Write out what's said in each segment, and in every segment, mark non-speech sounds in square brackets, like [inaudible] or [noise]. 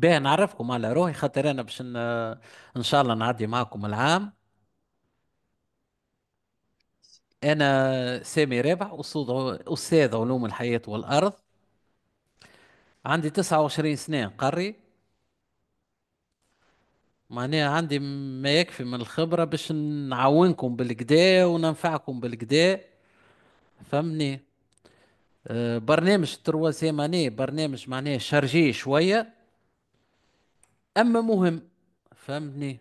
باهي نعرفكم على روحي خاطر انا باش ن... ان شاء الله نعدي معكم العام انا سامي رابح استاذ علوم الحياه والارض عندي 29 سنه قري معناها عندي ما يكفي من الخبره باش نعاونكم بالكدا وننفعكم بالكدا فهمني آه، برنامج التروازيام برنامج معناه شارجيه شويه اما مهم فهمتني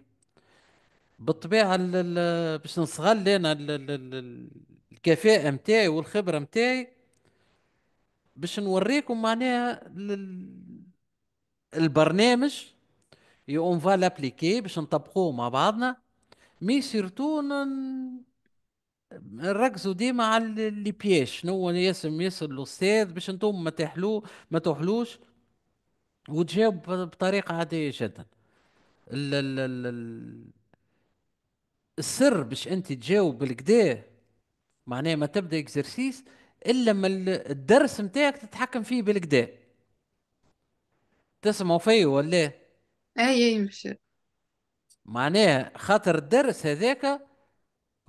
بالطبيعه ال- ال- باش نستغل انا ال- ال- الكفاءه متاعي والخبره متاعي باش نوريكم معناها ال- البرنامج اون فا لابليكي باش نطبقوه مع بعضنا مي سيرتو نركزوا ديما على لي بيش شنو هو ياسم ياسر الاستاذ باش انتم ما تحلو ما تحلوش وتجاوب بطريقه عاديه جدا ال ال ال السر باش انت تجاوب بالكدا معناه ما تبدا اكزرسيس الا ما الدرس نتاعك تتحكم فيه بالكدا تسمعوا فيه ولا اي اي مشي معناه خاطر الدرس هذاك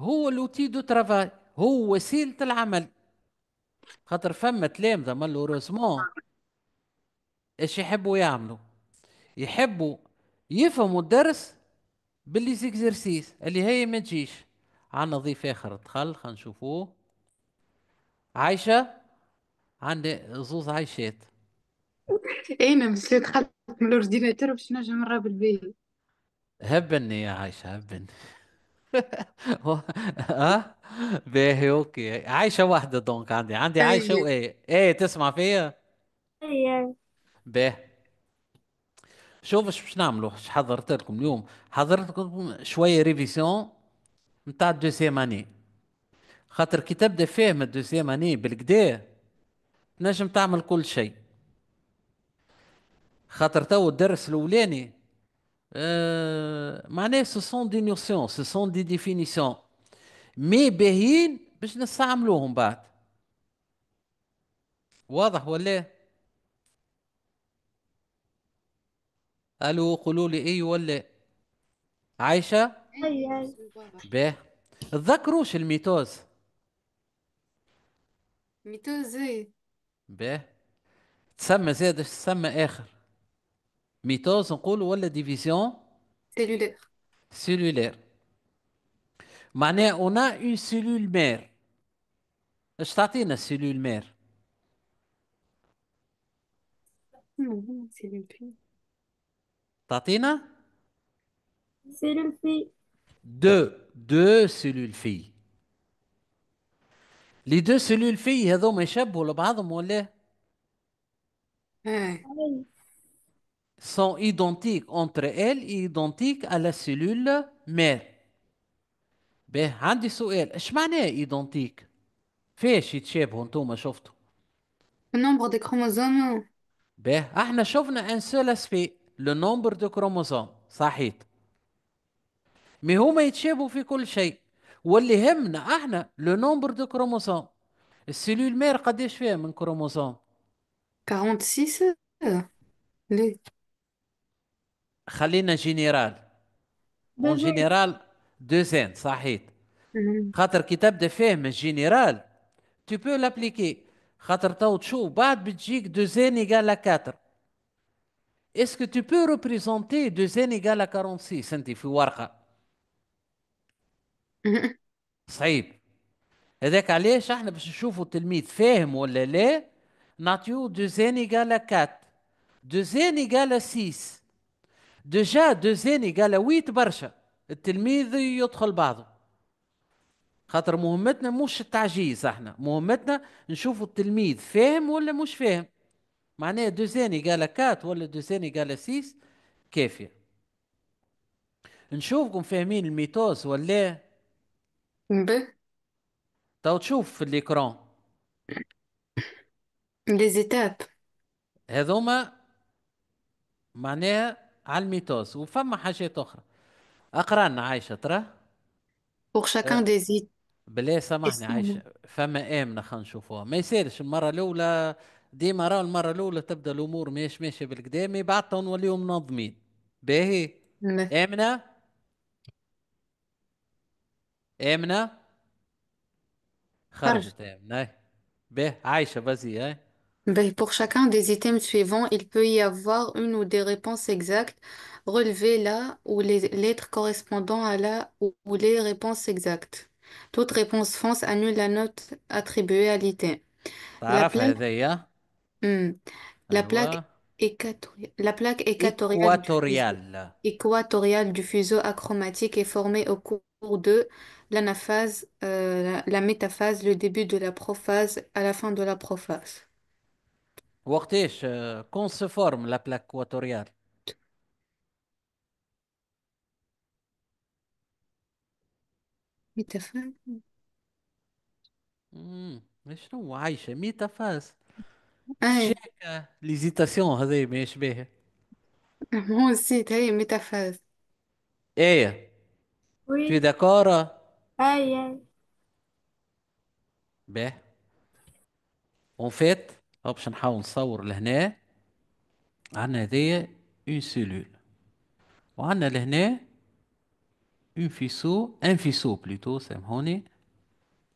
هو لوتي دو ترافاي هو وسيله العمل خاطر فما تلامذه مالوروسمون ايش يحبوا يعملوا يحبوا يفهموا الدرس باللي زيكزرسيس اللي هي ما تجيش عندنا ضيف اخر دخل خلينا نشوفوه عايشه عندي زوز عايشات انا مسيو دخلت من الاورديناتور باش نجم نراب بالبيه هبني يا عايشه هبني [laughs] ها باهي اوكي عايشه واحده دونك عندي عندي عايشه طيب. وايه ايه تسمع فيا ايه به شوف اش باش نعملوا اش حضرت لكم اليوم حضرت لكم شويه ريفيسيون نتاع الدوسيام اني خاطر كي تبدا فاهم الدوسيام اني بالكدا تنجم تعمل كل شيء خاطر تو الدرس الاولاني أه معناه سو سون دي نوسيون سو سون دي ديفينيسيون مي باهيين باش نستعملوهم بعد واضح ولا الو قولوا لي اي ولا عايشة اي أيوة. اي باه تذكروش الميتوز ميتوز ايه باه تسمى زاد تسمى اخر ميتوز نقولوا ولا ديفيزيون سيلولير سيلولير معناها اون اون سيلول مير اش تعطينا السيلول مير تعطينا سيلول في دو دو سيلول في لي دو سيلول في هذوما يشبهوا لبعضهم ولا ايه sont identiques entre elles identiques à la cellule mère. به عندي سؤال اش معناه ايدونتيك؟ فيش يتشابهوا انتوما شفتوا؟ النمبر دي كروموزوم به احنا شفنا ان سول اسبي نومبر دو كروموسوم صحيح مي هما يتشابهوا في كل شيء واللي يهمنا احنا لو نومبر دو كروموسوم السيلول مير قداش فيها من كروموسوم 46 ليه خلينا جينيرال اون جينيرال دوزين صحيت خاطر كي تبدا فاهم الجينيرال تو بو لابليكي خاطر تو تشوف بعد بتجيك دوزين ايكال لا 4 Est-ce que tu peux représenter 2 z égale à 46 انت في ورقه؟ صعيب هذاك علاش احنا باش نشوفوا التلميذ فاهم ولا لا نعطيو 2 z égale à 4 2 z égale à 6 ديجا 2n égale à 8 برشا التلميذ يدخل بعضه خاطر مهمتنا مش التعجيز احنا مهمتنا نشوفوا التلميذ فاهم ولا مش فاهم معناها دوزين يقال كات ولا دوزين يقال سيس كافية نشوفكم فاهمين الميتوز ولا به تو تشوف في الإكران ليزيتاب هذوما معناها على الميتوز وفما حاجات أخرى أقرانا عايشة ترى بور شاكان دي بلا سامحني عايشة فما آمنة خلينا نشوفوها ما يسالش المرة الأولى pour chacun des items suivants, il peut y avoir une ou des réponses exactes. Relevez là ou les lettres correspondant à là ou les réponses exactes. Toute réponse fausse annule la note attribuée à l'item. Mm. La plaque équatoriale, la plaque équatoriale du fuseau, équatoriale. du fuseau achromatique est formée au cours de l'anaphase, euh, la, métaphase, le début de la prophase, à la fin de la prophase. Quand euh, se forme la plaque équatoriale Métaphase. مم، hmm, métaphase Aïe. L'initiation, elle y bien, Moi aussi, tu es métaphase. Eh oui. Tu es d'accord Dakar. Aïe. Ben. En fait, on va essayer de montrer le On a là, une cellule. On a là, un fissure. un fissure, plutôt. c'est là,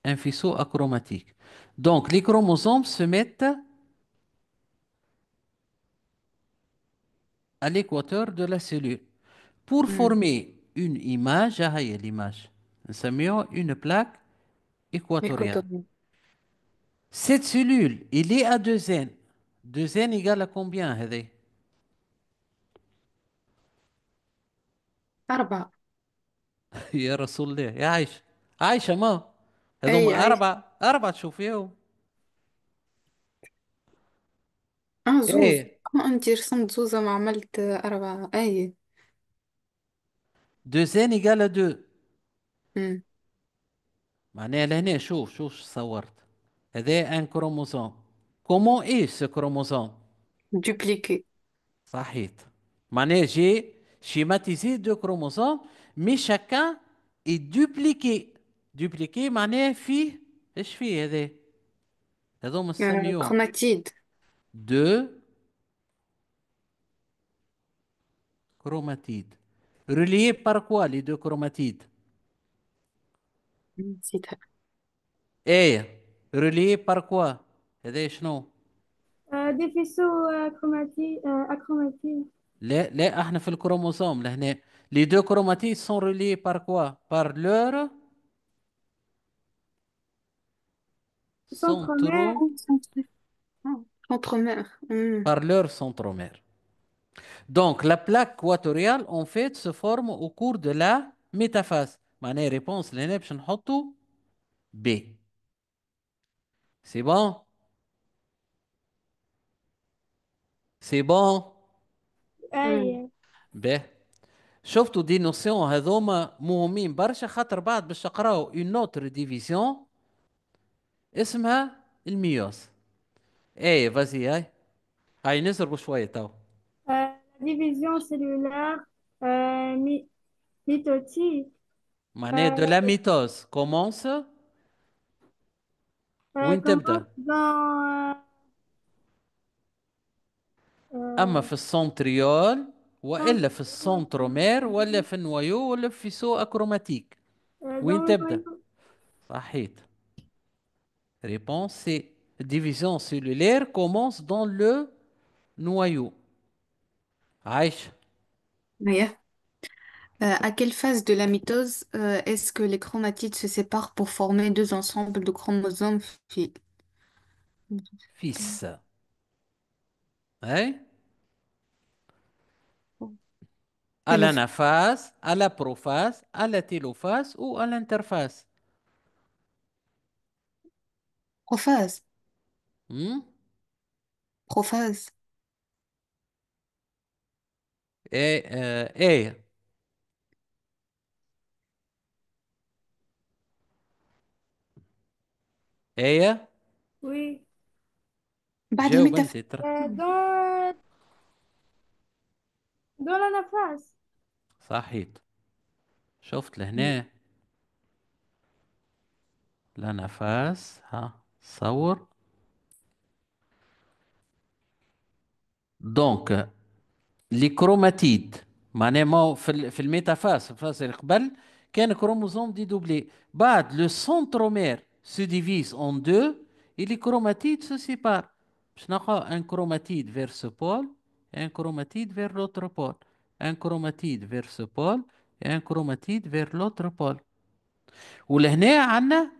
un fissure acromatique. Donc les chromosomes se mettent à l'équateur de la cellule. Pour mm. former une image, à ah, l'image, une plaque équatoriale. Cette cellule, il est à deux n Deux n égale à combien, Hedy? 4 [laughs] Ya Aïcha, Aïcha, [laughs] Deux égales deux. Manet là, né, chou, chou, ça ouvre. C'est un chromosome. Comment est ce chromosome? Dupliqué. Ça y est. Manet j'ai schématisé deux chromosomes, mais chacun est dupliqué, dupliqué. Manet fi, je fais, c'est. Ça nous sert mieux. Chromatide. Deux. Chromatide. Reliés par quoi les deux chromatides C'est ça. Et relié par quoi euh, Des faisceaux chromatiques. Les, les, chromosome, les, deux chromatides sont reliés par quoi Par leur centromère. Centromère. Ah, hmm. Par leur centromère. Donc, la plaque équatoriale, en fait, se forme au cours de la métaphase. معناها réponse لهنا باش نحطوا B. C'est bon C'est bon أيه. باهي شفتوا دي نوسيون هذوما مهمين برشا خاطر بعد باش تقراو اون اوتر ديفيزيون اسمها الميوز اي فازي اي هاي نسربوا شويه توا Division cellulaire euh, mitotique. Manet euh, de la mitose commence euh, où intèbde? Ama ah. dans le centriole, ou elle dans le centromère, ou dans le noyau, ou elle dans le cytochromatique. Où intèbde? division cellulaire commence dans le noyau. Aïe. Oui. Euh, à quelle phase de la mitose euh, est-ce que les chromatides se séparent pour former deux ensembles de chromosomes Fils. Hein? À l'anaphase, à la prophase, à la télophase ou à l'interphase? Prophase. Hmm? Prophase. ايه،, آية آية آية وي بعد جاوب أنت الميتافيزيك ترى آه، دول دول أنا فاس صحيت شفت لهنا لا نفس ها صور دونك لي كروماتيد معناها ما في الميتافاس في الميتافاس اللي قبل كان كروموزوم دي دوبلي بعد لو سونترومير سو ديفيز اون دو اي لي كروماتيد سو سيبار باش نقرا ان كروماتيد فيرس بول ان كروماتيد فير لوتر بول ان كروماتيد فيرس بول ان كروماتيد فير لوتر بول ولهنا عندنا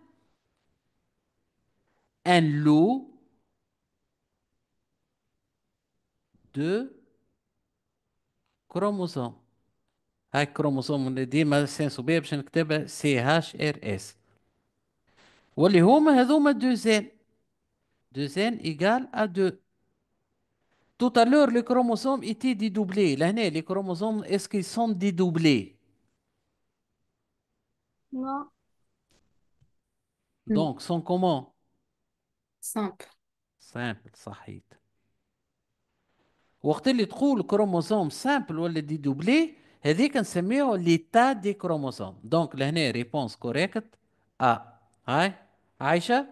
ان لو دو chromosome. كروموزوم هاي الكروموزوم دي ما سنسوبيه باش نكتبها سي هاش CHRS. اس واللي هما هذوما Deux دوزين ايكال à دو Tout à l'heure, les chromosomes étaient dédoublés. L'année, les chromosomes, est-ce qu'ils sont dédoublés Non. Donc, sont comment Simple. Simple, sahit. On veut trouver le chromosome simple ou le dédoubler et dire qu'on se met à l'état des chromosomes. Donc, la réponse correcte est A. Aïcha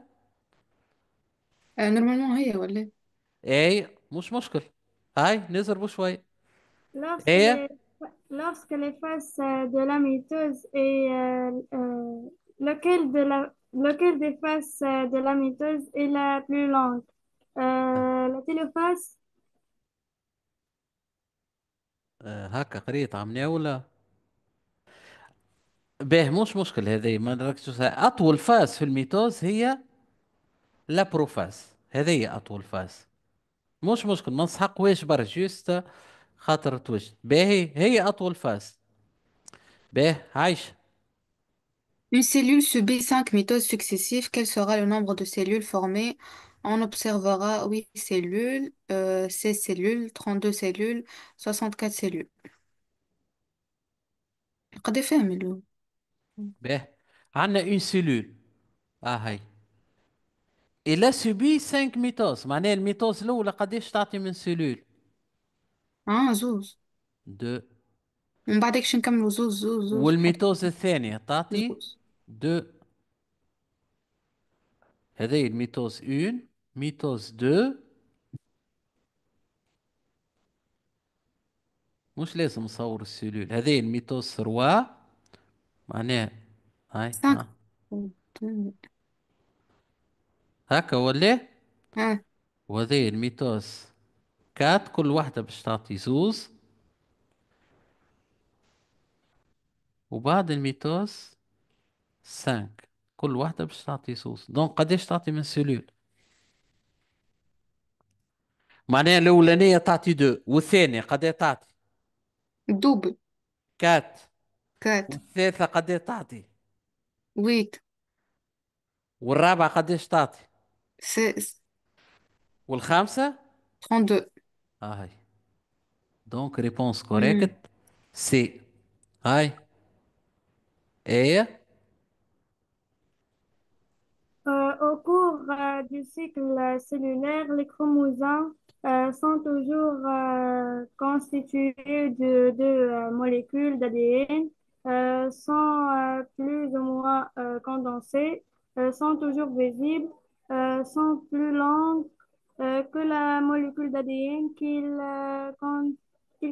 Normalement, oui, oui. Aïcha, il faut que je choisisse. Lorsque les faces euh, de la mitose sont... Euh, euh, lequel des faces de la mitose est la plus longue La téléphase آه، هكا قريت عم ناولة باه مش مشكل هذه ما نركزوش اطول فاز في الميتوز هي لابروفاز هذه اطول فاز مش مشكل ما واش برشا جوست خاطر توجد باهي هي اطول فاز باه عايشة Une cellule subit cinq mitoses successives. Quel sera le nombre de cellules formées On observera oui, cellules, 16 euh, cellules, 32 cellules, 64 cellules. Qu'est-ce que tu on a une cellule. Ah, Il a subi 5 mitoses. mais mitose, là, la tu une Ah, Deux. mitose, deuxième tu as Deux. C'est mitose, une. ميتوس دو مش لازم نصور السلول هذه الميتوز روا معناها هاي هكا ولا ها وهذين ميتوس كات كل واحدة باش تعطي زوز وبعد الميتوس سانك كل واحدة باش تعطي زوز دونك قداش تعطي من سلول معناها الاولانيه تعطي دو والثانيه قد إيه تعطي دوبل كات كات والثالثه قد إيه تعطي ويت والرابعه قداش تعطي سيس والخامسه 32 هاي دونك ريبونس كوريكت سي هاي ايه du cycle cellulaire, les chromosomes euh, sont toujours euh, constitués de euh, molécules d'ADN, sont plus ou moins condensées, sont toujours visibles, sont plus longues que la molécule d'ADN qu'ils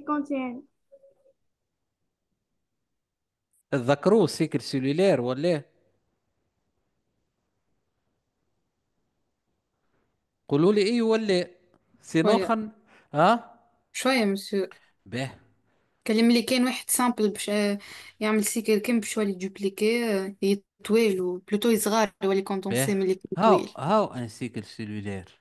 contiennent. cycle سيلولير ولا قولوا لي ايه ولا شوية سينوخن ها شوية مسيو به كلم لي كان واحد سامبل باش يعمل سيكل كان باش يولي دوبليكي آه، يطويل و بلوتو يصغر يولي به كوندونسي ملي يكون هاو طويل هاو ان سيكل سيلولير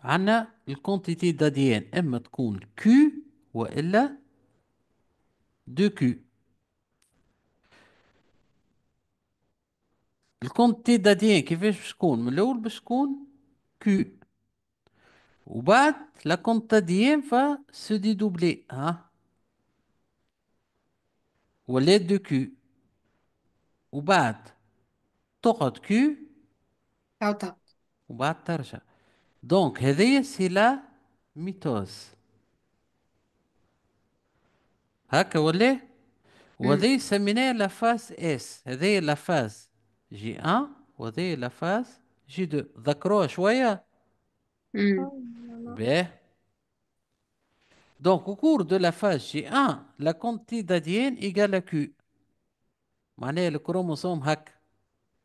عنا الكونتيتي ان اما تكون كيو والا دو كيو الكونت تي داديان كيفاش باش تكون من الاول باش تكون كيو وبعد لا كونت داديان ف سو دي دوبلي ها ولات دو كيو وبعد تقعد كيو أو وبعد ترجع دونك هذه سي لا ميتوز هكا ولا وهذه سميناها لا فاز اس هذه لا فاز جي ان إيه 1 وهذه لافاز جي دو إيه. ذكروها شويه باهي دونك au cours de la phase G1, إيه، la quantité d'ADN égale à Q. معناها الكروموسوم هك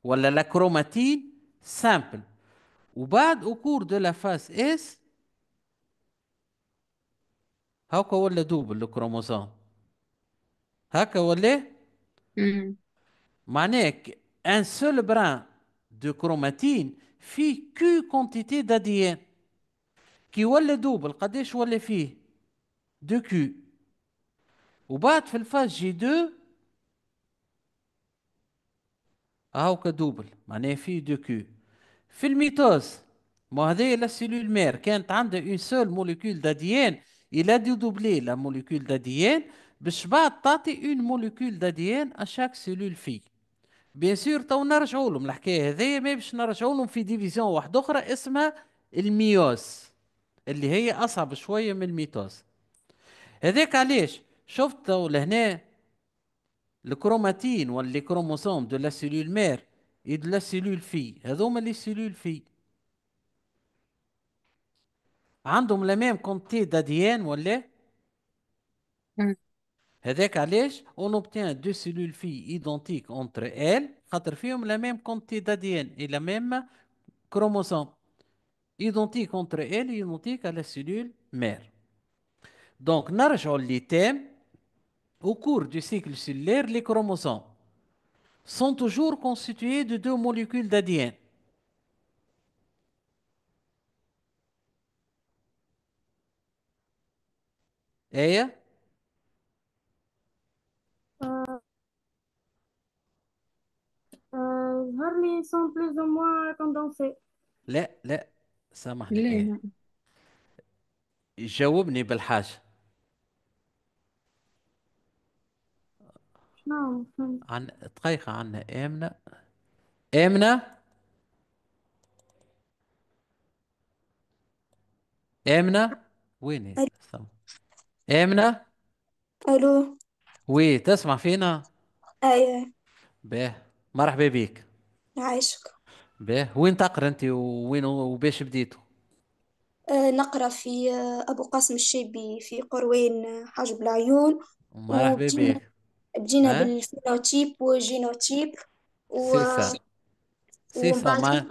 ولا لا كروماتين سامبل وبعد او كور دو لا فاس اس هاكا ولا دوبل الكروموسوم هاكا ولا معناها un seul brin de كروماتين فيه كو كونتيتي d'ADN كي ولا دوبل قداش ولا فيه دو كو وبعد في الفاز جي دو هاو كدوبل معناها فيه دو كو في الميتوز ما هذه لا سيلول مير كانت عندها اون سول موليكول داديان الى دي دوبلي لا موليكول داديان باش بعد تعطي اون موليكول داديان اشاك سيلول فيه بيان سور تو نرجعوا لهم الحكايه هذيا ما باش نرجعوا لهم في ديفيزيون واحده اخرى اسمها الميوس اللي هي اصعب شويه من الميتوس هذاك علاش شفت لهنا الكروماتين ولا الكروموسوم دو لا سيلول مير اي دو لا سيلول في هذوما لي سيلول في عندهم لا ميم كونتي داديان ولا On obtient deux cellules filles identiques entre elles. On ont la même quantité d'ADN et la même chromosome. Identique entre elles et identique à la cellule mère. Donc, dans le au cours du cycle cellulaire, les chromosomes sont toujours constitués de deux molécules d'ADN. Et. ظهر لي سون بلوز او موا كوندونسي لا لا سامحني لا إيه. لا جاوبني بالحاجة شنو عن دقيقة عنا آمنة آمنة آمنة وين هي؟ آمنة الو وي تسمع فينا ايه باه مرحبا بيك عايشك باه وين تقرا انت وين وباش بديتو آه، نقرا في آه، أبو قاسم الشيبي في قروين آه، حاجب العيون مرحبا وبجينا بك بجينا ها بالفينوتيب وجينوتيب و... سي سا سي سا ما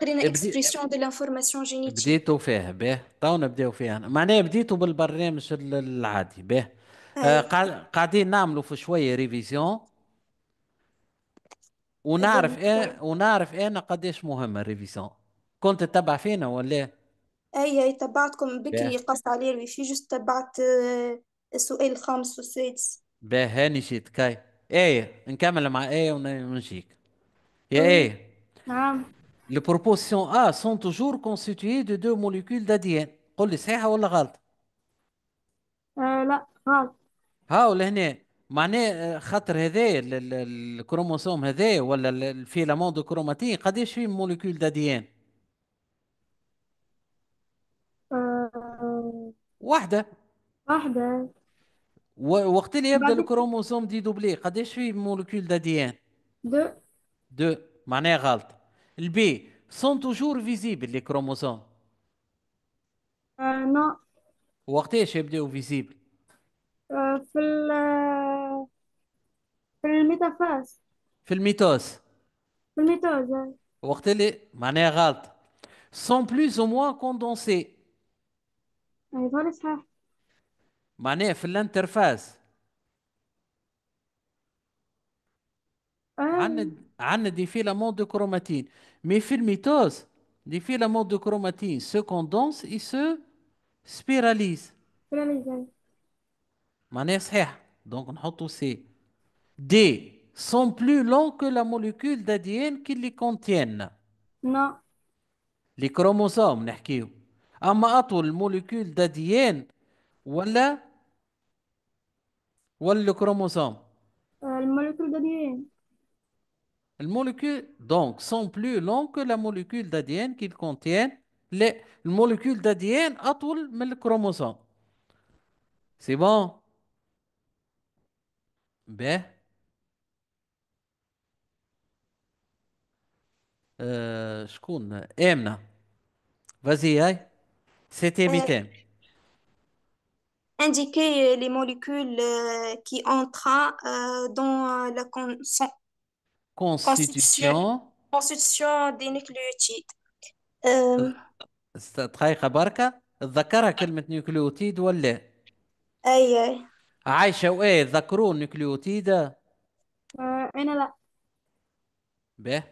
قرينا بدي اكسبريسيون دو لانفورماسيون جينيتيك بديتوا فيها باه تو نبداو فيها معناها بديتوا بالبرنامج العادي باه اي أيوة. قاعدين نعملوا في شويه ريفيزيون أيوة. إيه- ونعرف ايه ونعرف انا إيه قداش مهمه الريفيزون كنت تتبع فينا ولا إيه؟ اي اي تبعتكم بكري قص عليه في جست تبعت السؤال آه، الخامس والسادس باه هاني شيت كاي ايه نكمل مع ايه ونمشيك يا ايه نعم لي بروبوزيسيون ا سون توجور كونستيتيي دو دو موليكول داديان قول لي صحيحه ولا غلط؟ آه لا غلط هاو لهنا معناه آه، خاطر هذا الكروموسوم هذا ولا الفيلامون دو كروماتين قداش فيه موليكول داديان آه، واحدة واحدة وقت اللي يبدا الكروموسوم دي دوبلي قداش فيه موليكول داديان دو دو معناه غلط البي سون توجور فيزيبل لي كروموسوم آه، نو وقتاش يبداو فيزيبل في pendant la métaphase. Dans la mitose. Dans la mitose. Wachteli, mania ghalat. Sont plus ou moins condensés. On voit ça. Mania en On a des filaments de chromatine, mais en mitose, les filaments de chromatine se condensent et se spiralisent. Pendant C'est Donc on houte C. D sont plus longs que la molécule d'ADN qui les contiennent Non. Les chromosomes, n'est-ce n'est-ce أما le molécule d'ADN le chromosome. Euh, la molécule d'ADN La molécule, donc, sont plus longs que la molécule d'ADN qu'ils contiennent. Les, molécules d'ADN à mais le chromosome. C'est bon? Ben. آه شكون امنه فازي هاي سيتي 200 indiquer les molécules euh, qui entrent euh, dans la constitution constitution des nucléotides دقيقة بركة تذكرها كلمة نيوكليوتيد ولا؟ أي أي عايشة وإيه تذكروا النيوكليوتيد؟ أنا لا به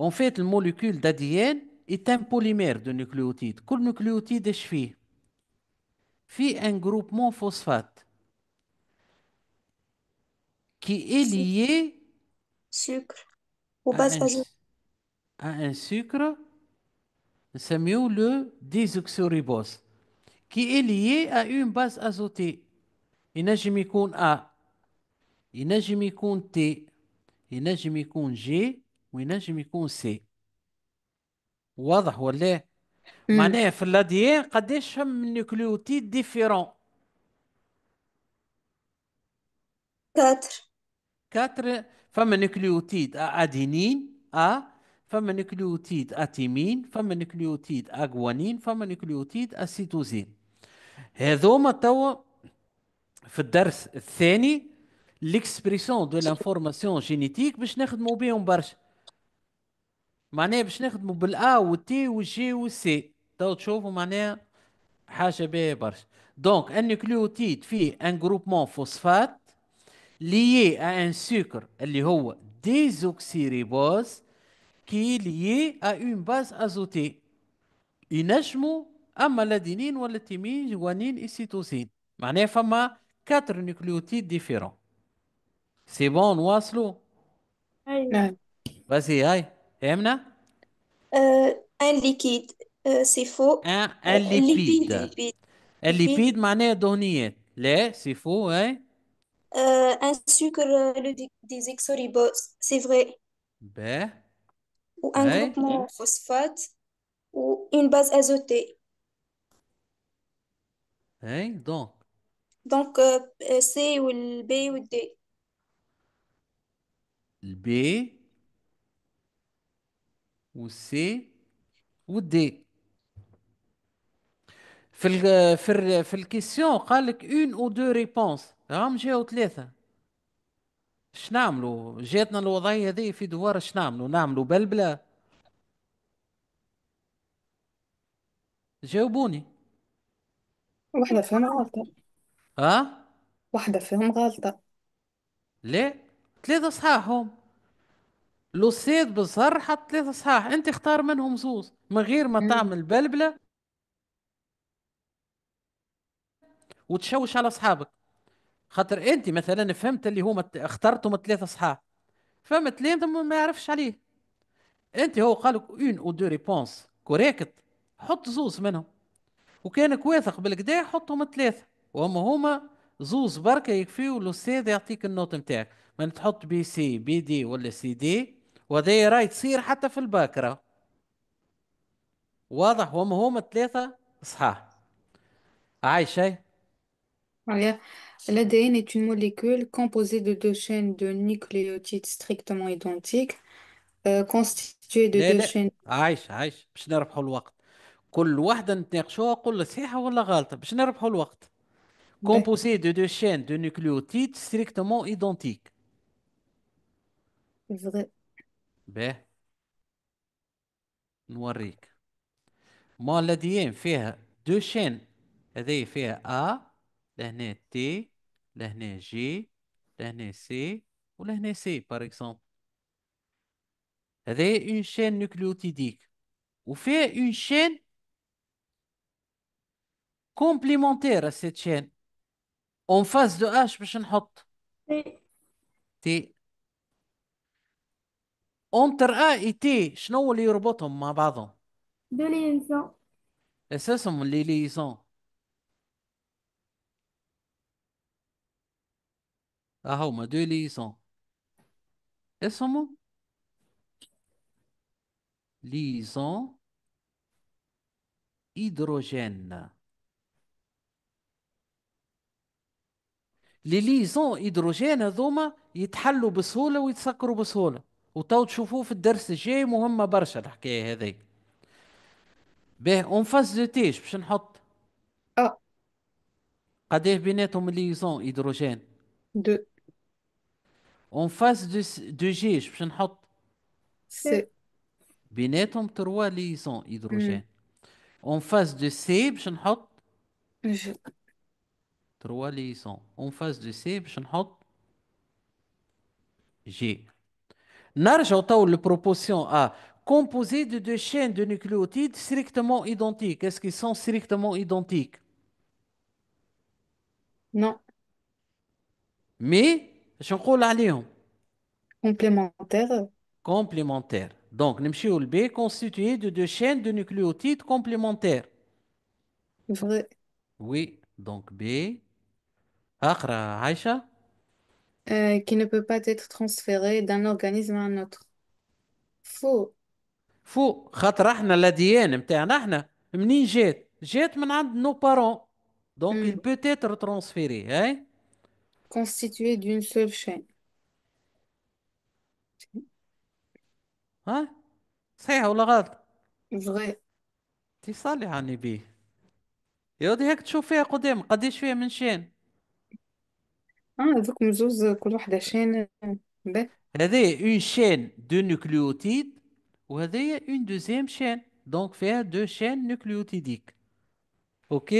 En fait, le molécule d'ADN est un polymère de nucléotides. Quel nucléotide Il فيه؟ fait un groupement phosphate qui est lié sucre ou base à un sucre mieux le désoxyribose qui est lié à une base azotée jamais يكون A il jamais يكون T il jamais يكون G وينجم يكون سي واضح ولا امم معناها في الاديان قداش من نيوكليوتيد ديفيرون كاتر كاتر فما نيوكليوتيد ادينين ا فما نيوكليوتيد اتيمين فما نيوكليوتيد اغوانين فما نيوكليوتيد اسيتوزين هذوما توا في الدرس الثاني ليكسبريسيون دو لانفورماسيون جينيتيك باش نخدموا بهم برشا معناها باش نخدموا بالا والتي والجي والسي تو تشوفوا معناها حاجه باهيه برشا دونك النيوكليوتيد فيه ان جروبمون فوسفات لي ا ان سكر اللي هو ديزوكسيريبوز كي لي ا اون باز ازوتي ينجموا اما لادينين ولا تيمين جوانين سيتوسين معناها فما كاتر نوكليوتيد ديفيرون سي بون واصلوا اي نعم بس هاي Euh, un liquide. Euh, c'est faux. Un, euh, liquide. Un liquide, mané lipide معناه دهنيات. c'est faux. Hein? un sucre des exoribos. C'est vrai. Ben. Ou un phosphate ou une base azotée. Hein? Donc. Donc c'est le B ou le D. Le B. و والدي في ال في ال في الكيسيون قال لك اون او دو ريبونس راهم جاو ثلاثه اش نعملوا جاتنا الوضعيه هذه في دوار اش نعملوا نعملوا بلبله جاوبوني وحده فيهم غلطة ها وحده فيهم غلطة ليه ثلاثة صحاح هم لوسيد بالزر حط ثلاثة صحاح انت اختار منهم زوز من غير ما تعمل بلبلة وتشوش على اصحابك خاطر انت مثلا فهمت اللي هما اخترتهم ثلاثة صحاح فما ثلاثة ما يعرفش عليه انت هو قالك اون او دو ريبونس كوريكت حط زوز منهم وكانك واثق بالكدا حطهم ثلاثة وهم هما زوز بركة يكفيو لوسيد يعطيك النوت نتاعك من تحط بي سي بي دي ولا سي دي وذي تصير حتى في الباكرة واضح وما هما ثلاثة صحاح عايشة Voilà. L'ADN est une molécule composée de deux chaînes de nucléotides strictement identiques, euh, constituée de لا deux لا chaînes. عايش عايش باش نربحوا الوقت كل واحدة نتناقشوها قول لي صحيحة ولا غلطة باش نربحوا الوقت D'accord. composé de deux chaînes de nucléotides strictement identiques Vrai. به نوريك ديين فيها دو شين هذه فيها ا لهنا تي لهنا جي لهنا سي ولهنا سي باغ اكزومبل اون شين نوكليوتيديك وفيها اون شين كومبليمونتير سيت شين اون فاس دو اش باش نحط تي اونتر اي تي شنو اللي يربطهم مع بعضهم دو ليزون اساسهم اللي ليزون ها هما دو ليزون اسمهم ليزون هيدروجين لي ليزون هيدروجين هذوما يتحلوا بسهولة ويتسكروا بسهولة وتو تشوفوه في الدرس الجاي مهمه برشا الحكايه هذه باه اون فاس دو تيش باش نحط اه قداه بيناتهم ليزون هيدروجين دو اون فاس دو دو جيش باش نحط سي بيناتهم تروا ليزون هيدروجين اون فاس دو سي باش نحط جو تروا ليزون اون فاس دو سي باش نحط جي le proposition A, composée de deux chaînes de nucléotides strictement identiques. Est-ce qu'ils sont strictement identiques? Non. Mais, je crois Complémentaires. Complémentaires. Donc, le B constitué de deux chaînes de nucléotides complémentaires. Oui, donc B. Aïcha euh, qui ne peut pas être transféré d'un organisme à un autre فو فو خاطر احنا الاديان نتاعنا احنا منين جات جات من عند نو بارون دونك il mm. peut être transféré هاي constitué d'une seule chaîne ها صحيح ولا غلط vrai انت صالح النبي. يا ودي هيك تشوف فيها قدام قديش فيها من شين Donc, nous avons une chaîne de nucléotides ou une deuxième chaîne. Donc, faire deux chaînes nucléotidiques. Ok?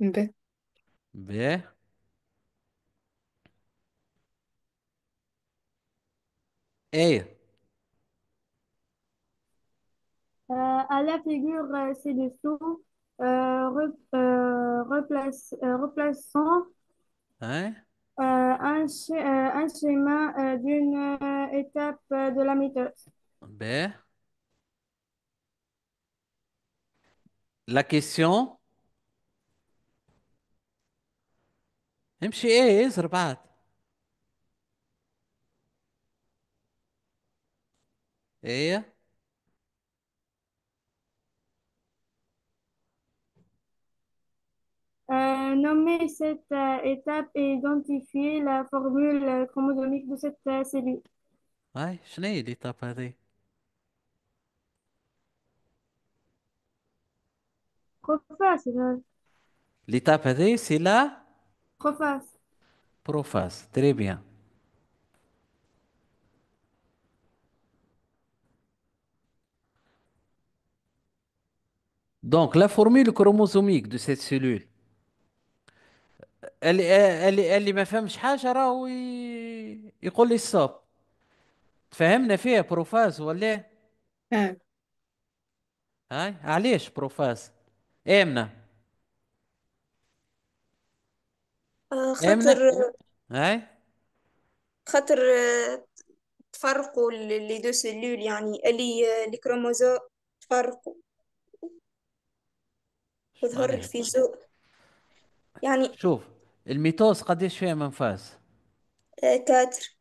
Bien. Bien. Eh. À la figure euh, ci-dessous, euh, euh, replaçons. Hein? un, un, schéma d'une euh, étape euh, de la méthode. Ben, la question امشي Euh, nommer cette euh, étape et identifier la formule euh, chromosomique de cette cellule. Ouais, je n'ai l'étape Prophase. L'étape AD, c'est la Prophase. prophase. Très bien. Donc, la formule chromosomique de cette cellule. قال لي قال لي قال لي ما فهمش حاجه راهو يقول لي الصوب تفهمنا فيها بروفاز ولا إيه؟ إيه اه هاي علاش بروفاز امنه خاطر هاي خاطر آه، تفرقوا لي دو سيلول يعني اللي آه، لي كروموزو تفرقوا وظهر في الفيزو يعني شوف الميتوس قديش فيها من فاز إيه، كاتر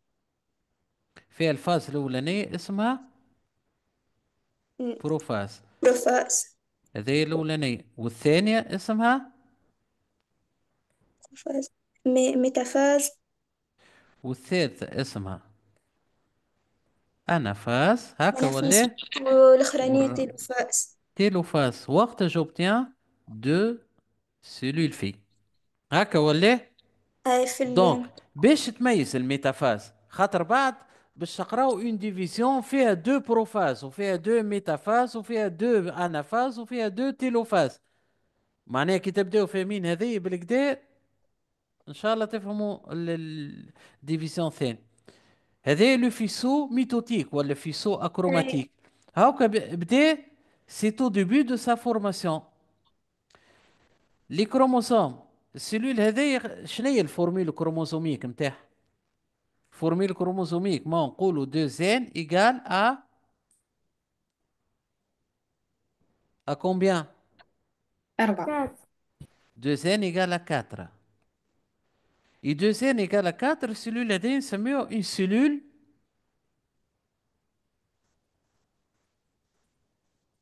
فيها الفاز الأولانية اسمها بروفاز بروفاز هذه الأولانية والثانية اسمها بروفاز ميتافاز والثالثة اسمها فاز هكا ولا والأخرانية وال- تيلوفاز تيلوفاس وقت جوبتيان دو فيك هكا ولا إيه؟ اي في دونك ال باش تميز الميتافاز خاطر بعد باش تقراو اون ديفيزيون فيها دو بروفاز وفيها دو ميتافاز وفيها دو انافاز وفيها دو تيلوفاز معناها كي تبداو فاهمين هذه بالكدا ان شاء الله تفهموا الديفيزيون الثاني هذا لو فيسو ميتوتيك ولا فيسو اكروماتيك هاكا بدا سي تو ديبي دو سا فورماسيون لي كروموسوم السيلول هذايا شنو هي الفورميل الكروموزوميك نتاعها الفورميل الكروموزوميك ما نقولوا دو زين ايكال ا ا كومبيان أربعة دو زين ايكال ا كاترة اي دو زين ايكال ا كاتر السيلول هذايا نسميو إين سيلول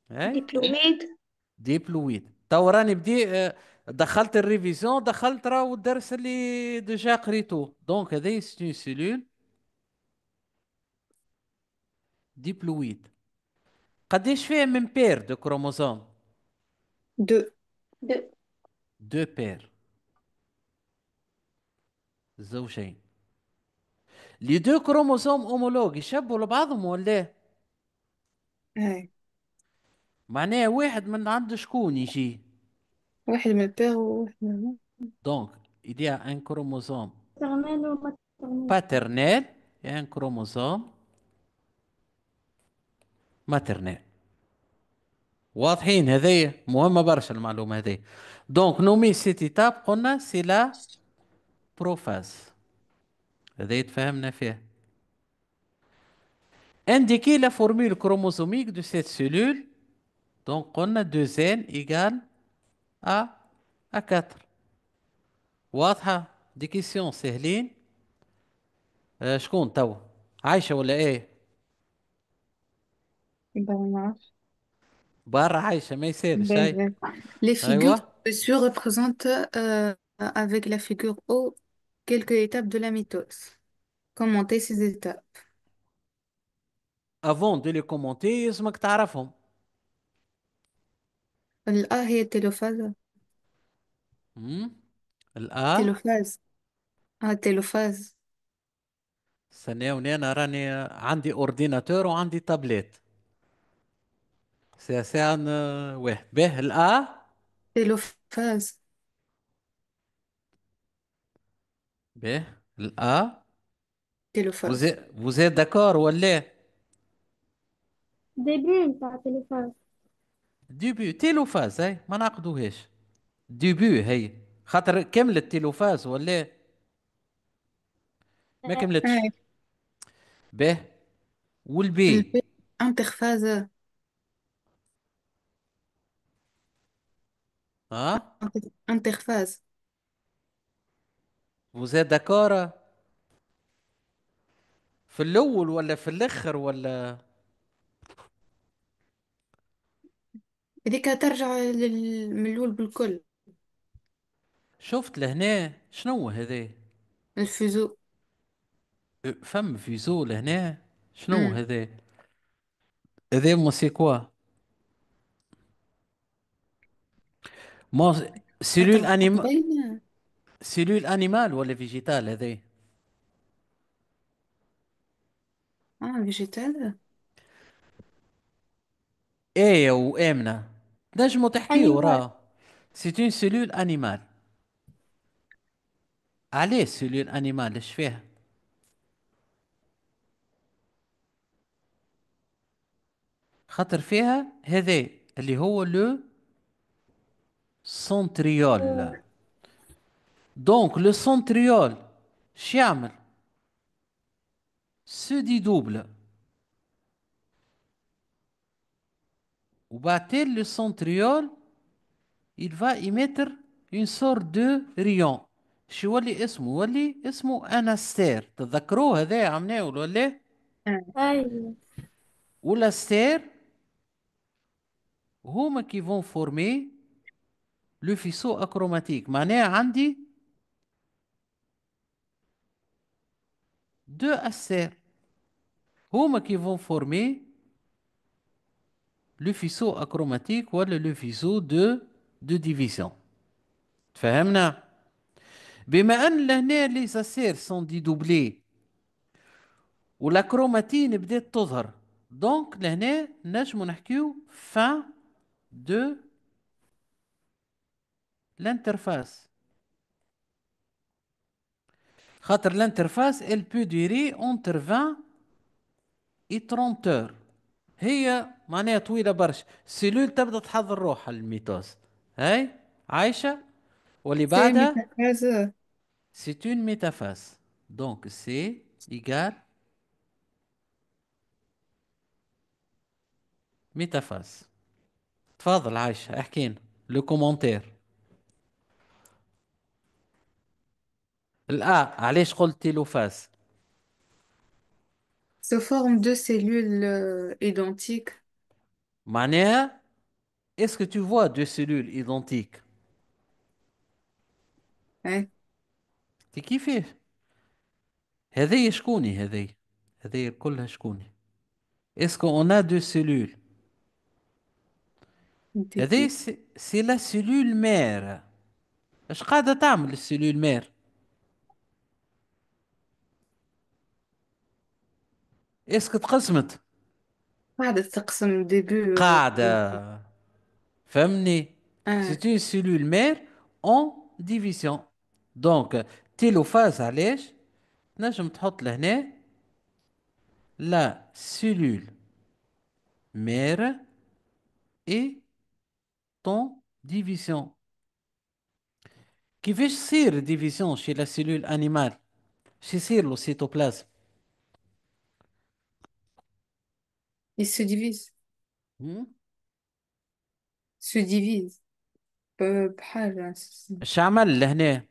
ديبلويد ديبلويد تو راني بدي آه، دخلت الريفيزيون دخلت راهو الدرس اللي ديجا قريتو دونك هذا سي سيلول ديبلويد قداش فيها من بير دو كروموزوم دو دو دو بير زوجين لي دو كروموزوم هومولوج يشبهوا لبعضهم ولا ايه معناه واحد من عند شكون يجي واحد من البير وواحد من الماء دونك il y a un chromosome maternel ou maternel paternel et un chromosome maternel واضحين هذه مهمة برشا المعلومة هذه دونك نومي سيت ايتاب قلنا سي لا بروفاز هذه تفهمنا فيها indiquer la formule chromosomique de cette cellule. Donc, on a 2N égale أ أ أكتر واضحة دي كيسيون سهلين آه شكون توا عايشة ولا ايه يبقى ما نعرفش برا عايشة ما يسالش هاي أيوة. بلد. Les figures ايوه représentent euh, avec la figure O quelques étapes de la mitose. Commentez ces étapes. افون دو لي كومونتي لازمك تعرفهم الآه هي التلفازة امم الآ تلفاز اه تلفاز ثانية أنا راني عندي أورديناتور وعندي تابلت سي سي ان واه به الآ تلفاز به الآ vous تلفاز êtes, vous êtes d'accord ولا دي برين تاع التلفاز ديبي تيلوفاز هاي ما نعقدوهاش ديبي هاي خاطر كملت تيلوفاز ولا ما كملتش ب والبي البي انترفاز ها انترفاز وزاد داكورا في الاول ولا في الاخر ولا هذيك ترجع للملول بالكل شفت لهنا شنو هذا الفيزو أه، فم فيزو لهنا شنو هذا هذا موسيقوا ما سيلول الخطوط انيم باينة سيلول انيمال ولا فيجيتال هذا اه فيجيتال ايه وامنه نجمو تحكي أنيمال وراه سي اون سيلول انيمال عليه سيلول انيمال اش فيها خاطر فيها هذا اللي هو لو سنتريول دونك لو سنتريول شو يعمل دوبل وبعدين le centriole il va émettre une sorte de rayon شو يولي اسمه يولي اسمه انستير تتذكروه هذا عملناه ولا ايوه والاستير هما كي فون فورمي لو فيسو اكروماتيك معناها عندي دو استير هما كي فون فورمي le faisceau achromatique ou le faisceau de, de division. l'année les les sont لي sont ou دي est والكروماتين بدات تظهر Donc nous avons la fin de l'interface. L'interface, elle peut durer entre 20 et 30 heures. هي معناها طويلة برشا سيلول تبدأ تحضر روحها للميتوز هاي عايشة واللي بعدها سي اون ميتافاز دونك سي إيكال ميتافاز تفضل عايشة احكي لنا لو كومنتير الأ علاش قلت تيلوفاز Forme forment deux cellules euh, identiques. manière est-ce que tu vois deux cellules identiques? Hein? qui fait? est-ce qu'on est qu'on a deux cellules? c'est la cellule mère. je ta la cellule mère. Est-ce que تقسمت قاعدة تقسم فهمني C'est une cellule mère en division. Donc, télophase, علاش نجم تحط لهنا la cellule mère et ton division. c'est la division chez la cellule animale؟ Chez sir le cytoplasme Il se divise. Hmm? Se divise Chama le hne.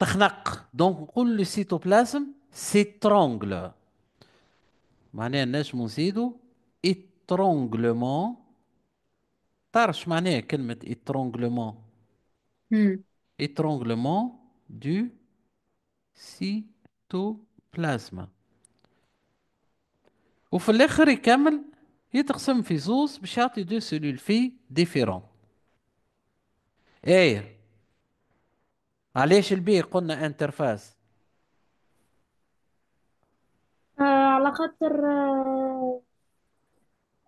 Tchnak. Donc, tout le cytoplasme s'étrangle. Mané, nesh monsido. Étranglement. Tarch mané, quel met étranglement? Hmm. Étranglement du cytoplasme. وفي الاخر يكمل يتقسم في زوز باش يعطي دو سيلول في ديفيرون ايه علاش البي قلنا انترفاس آه على خاطر آه,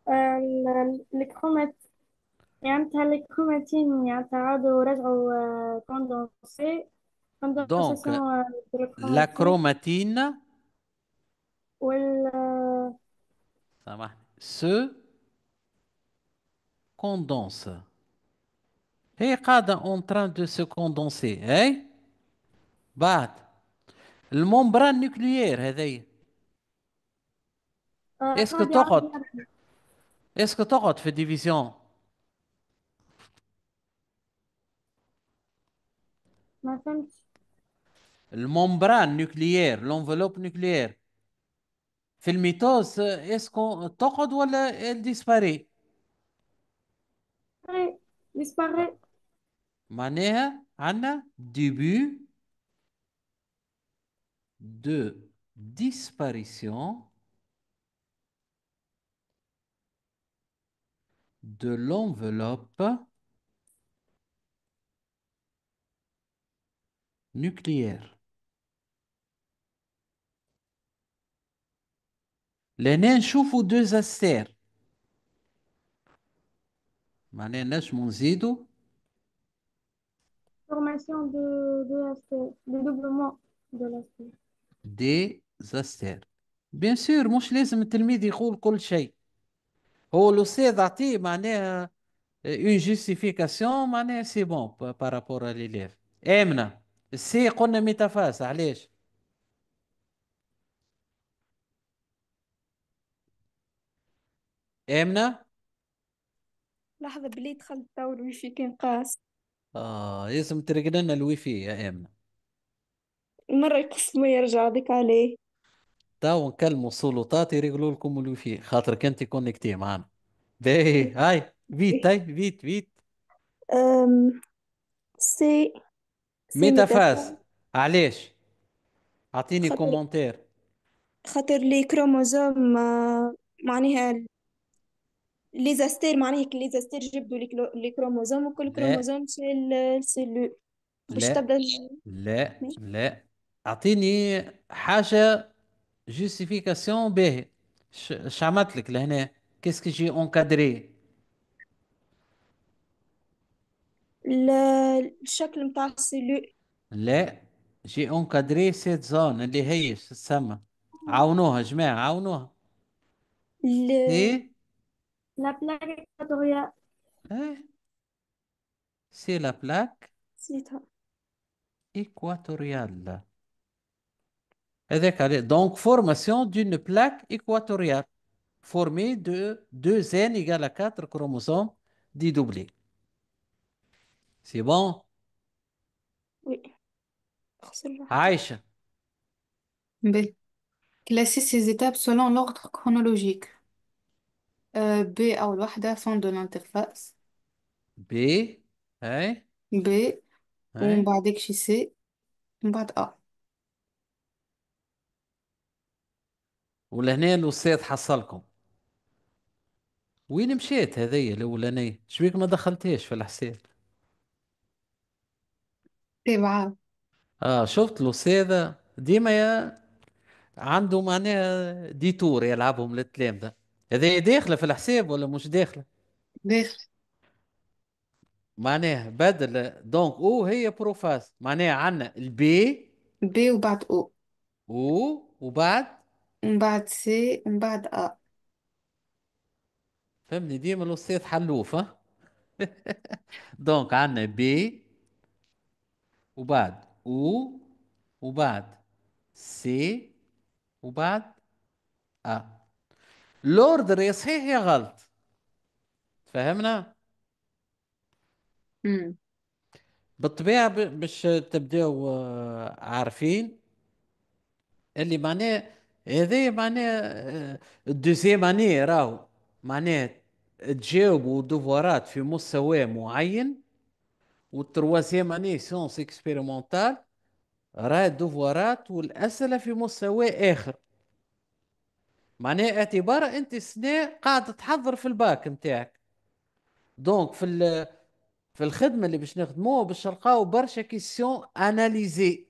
آه، يعني تاع معناتها الكروماتين معناتها عادوا رجعوا آه، كوندونسي كوندونسي آه، لا كروماتين وال Se condense. Et quand en train de se condenser, hein? Bat. Le membrane nucléaire, euh, Est-ce que toi Est-ce que fait division? Le membrane nucléaire, l'enveloppe nucléaire. Filmitos, est-ce qu'on... Touch ou Elle disparaît. Manea, Anna, début de disparition de l'enveloppe nucléaire. لهنا نشوفوا دو زاستير معناها نجمو نزيدو فورماسيون دو دو زاستير دو دوبلومون دو زاستير دي زاستير بيان سور مش لازم التلميذ يقول كل شيء هو الأستاذ عطيه معناها اون جيستيفيكاسيون معناها سي بون بارابور ليليف آمنة السي قلنا ميتافاز علاش؟ امنه لحظة بلي دخلت تو الويفي كان قاس اه لازم ترقد لنا الويفي يا امنه مرة يقص ما يرجع ديك عليه تو نكلموا السلطات يرقلوا لكم الويفي خاطر كنتي كونكتي معنا باهي هاي فيت هاي فيت فيت أم سي سي ميتافاز علاش اعطيني خطر... كومنتير خاطر لي كروموزوم آه، معناها لي زاستير معناها لي زاستير جبدوا لي كروموزوم وكل كروموزوم شي للسيلول باش تبدا لا لا اعطيني حاجه جوستيفيكاسيون باهي اش عملت لك لهنا كيسكي جي اونكادري الشكل نتاع السيلول لا جي اونكادري سيت زون اللي هي تسمى عاونوها جماعه عاونوها ل... ايه La plaque équatoriale. Hein? C'est la plaque équatoriale. Eh donc, formation d'une plaque équatoriale formée de 2N égale à 4 chromosomes dédoublés. C'est bon? Oui. Aïcha. B. Ben, Classer ces étapes selon l'ordre chronologique. بي ب أول واحدة فون دو لانترفاس بي هاي هاي ومن بعد شي سي ومن بعد أ ولهنا الأستاذ حصلكم وين مشيت هذيا الأولانية شبيك ما دخلتهاش في الحساب سبعة اه شفت الاستاذ ديما يا- عنده معناها ديتور يلعبهم للتلامذة هذه داخله في الحساب ولا مش داخله داخله معناها بدل دونك او هي بروفاس معناها عندنا البي بي وبعد او او وبعد من بعد سي من بعد ا فهمني ديما الاستاذ حلوف ها دونك عندنا بي وبعد او وبعد سي وبعد ا لورد يا صحيح يا غلط فهمنا امم بالطبيعه باش تبداو آه، عارفين اللي معناه هذي معناه الدوزيام آه، اني راهو معناه تجاوبوا دوفوارات في مستوى معين والتروازيام اني سيونس اكسبيريمونتال راه دوفورات والاسئله في مستوى اخر معناه اعتبار انت السنه قاعد تحضر في الباك نتاعك دونك في ال... في الخدمه اللي باش نخدموها باش نلقاو برشا كيسيون اناليزي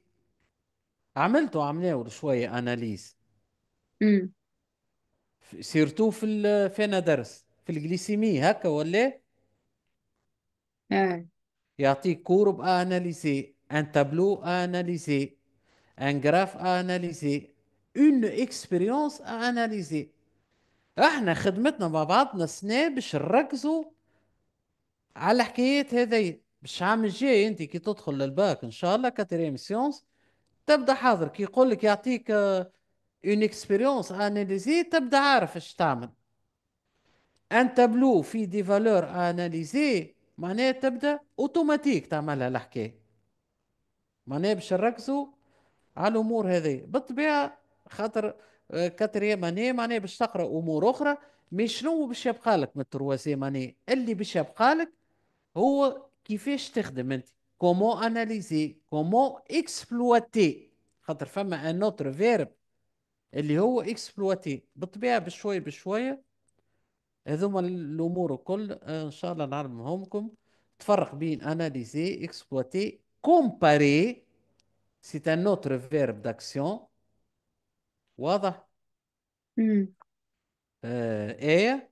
عملتو عملناو شويه اناليز سيرتو في ال... فينا درس في الجليسيمي هكا ولا اه يعطيك كورب اناليزي ان تابلو اناليزي ان جراف اناليزي اون اكسبيريونس اناليزي احنا خدمتنا مع بعضنا سنه باش نركزوا على الحكايات هذي باش عام الجاي انت كي تدخل للباك ان شاء الله كاتريم سيونس تبدا حاضر كي يقول لك يعطيك اون اكسبيريونس اناليزي تبدا عارف اش تعمل ان تابلو في دي فالور اناليزي معناها تبدا اوتوماتيك تعملها الحكايه معناها باش نركزوا على الامور هذه بالطبيعه خاطر آه، كاتريام اني معناها باش تقرا امور اخرى مي شنو باش يبقى لك من التروازيام اني اللي باش يبقى لك هو كيفاش تخدم انت كومون اناليزي كومون اكسبلواتي خاطر فما ان اوتر فيرب اللي هو اكسبلواتي بالطبيعه بشويه بشويه هذوما الامور الكل آه، ان شاء الله نعلمهم لكم تفرق بين اناليزي اكسبلواتي كومباري سي ان اوتر فيرب داكسيون واضح امم آه آية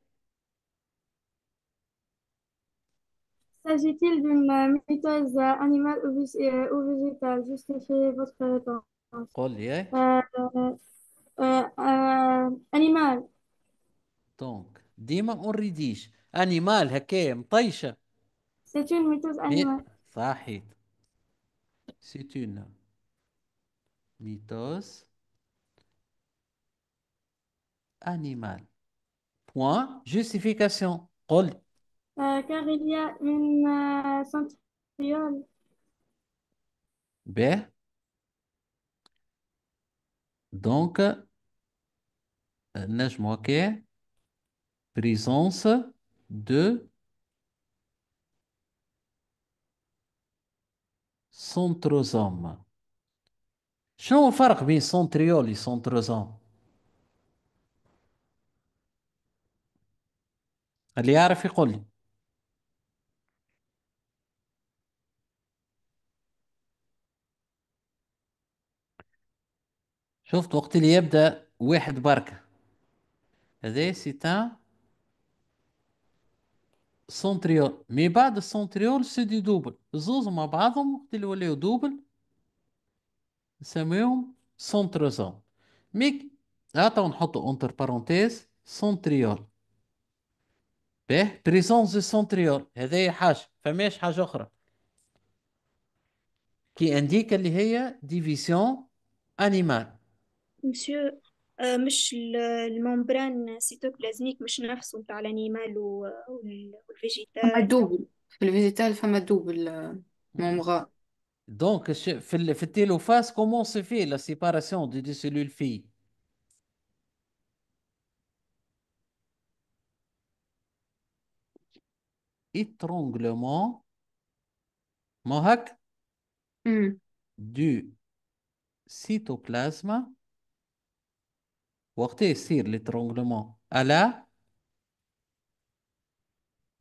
S'agit-il d'une mitose animale ou, vég- euh, ou végétale? Justifiez votre réponse. قل لي آية Euh, euh, euh, animal. دونك ديما اوريديش انيمال هكايا مطيشة C'est une mitose هي animale. صحيت سيتون ميتوس animal. Point. Justification. Euh, car il y a une euh, centriole. B. Donc, euh, neige que présence de centrosome. شنو الفرق centriole, et centrosome. اللي يعرف يقول لي شفت وقت اللي يبدأ واحد بركة هذا سيتان سونتريول مي بعد سونتريول سي دي دوبل زوز مع بعضهم وقت اللي ولاو دوبل نسميهم سونتريزون ميك هاتا نحطو اونتر بارونتيز سونتريول به بريزونس دو سونتريور هذايا حاجه فماش حاجه اخرى كي انديك اللي هي ديفيسيون انيمال مسيو مش الممبران سيتوبلازميك مش نفسه نتاع الانيمال والفيجيتال فما دوبل في الفيجيتال فما دوبل ممغار دونك في التيلوفاس كومون سي في لا سيباراسيون دي دي سيلول في étranglement mohak hmm. du cytoplasme وقت يصير l'étranglement على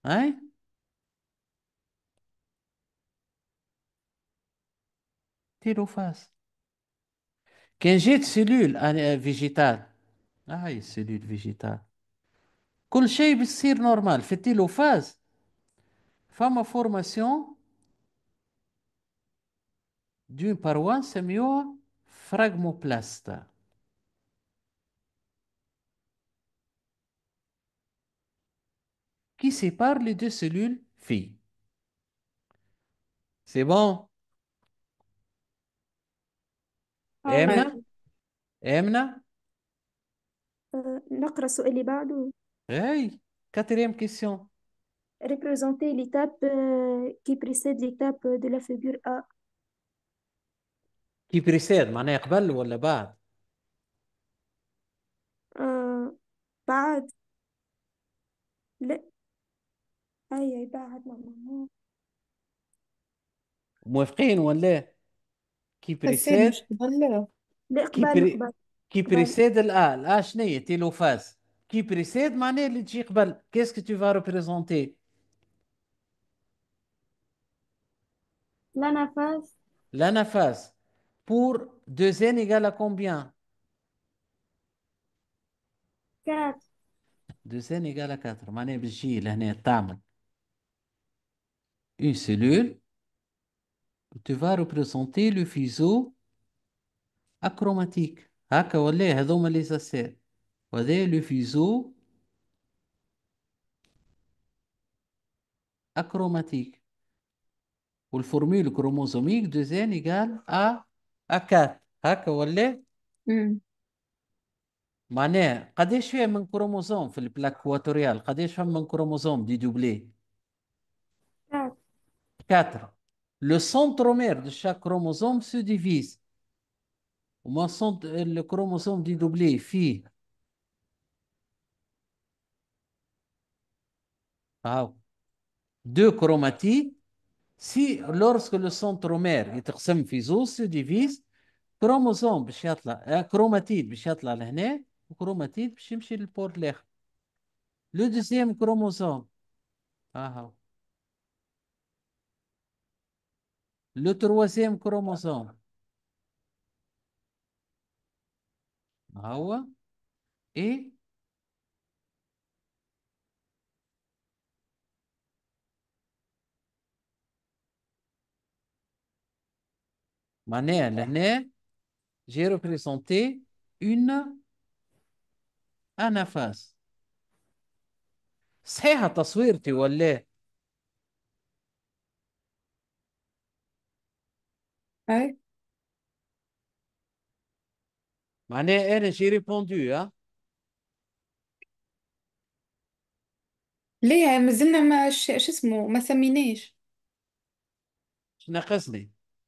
hein تيلوفاس ah, cellule végétale سيلول فيجيتال هاي végétale فيجيتال كل شيء بيصير telophase Femme formation d'une paroi semi fragmoplaste qui sépare les deux cellules filles. C'est bon? Ah, Emna? Emna? Euh, نقرا السؤال اللي بعده représenter l'étape euh, qui précède l'étape euh, de la figure A. Qui précède, mané qbal ou la bad? Euh, bad. Aïe, aïe, bad, maman. Mouefkin ou la? Qui précède? Qui précède l'A? L'A, je n'ai Qui précède, mané, le tchikbal? Qu'est-ce que tu vas représenter? La L'anaphase. Pour 2n égale à combien 4 2n égale à 4 معناها bji, تجي لهنا une cellule tu vas représenter le fuseau achromatique Haka ولا هذوما les acer. وهذا le fuseau achromatique والفورميل كروموزوميك دو زين يقال أ أكات هكا ولا معناه قديش فيها من كروموزوم في البلاك كواتوريال قديش فيها من كروموزوم دي دوبلي كاتر لو سنترومير دو شاك كروموزوم سو ديفيز وما سنت الكروموزوم دي دوبلي فيه هاو دو كروماتيد سي لورسك لو سونترومير يتقسم في زوز ديفيز كروموسوم باش يطلع كروماتيد باش يطلع لهنا وكروماتيد باش يمشي للبور الاخر لو دوزيام كروموسوم هاهو لو تروازيام كروموسوم هو اي Manet j'ai représenté une anaphase. صحيحة تصويرتي ولا répondu اي معناها انا جي ريبوندو ها ليه مازلنا ما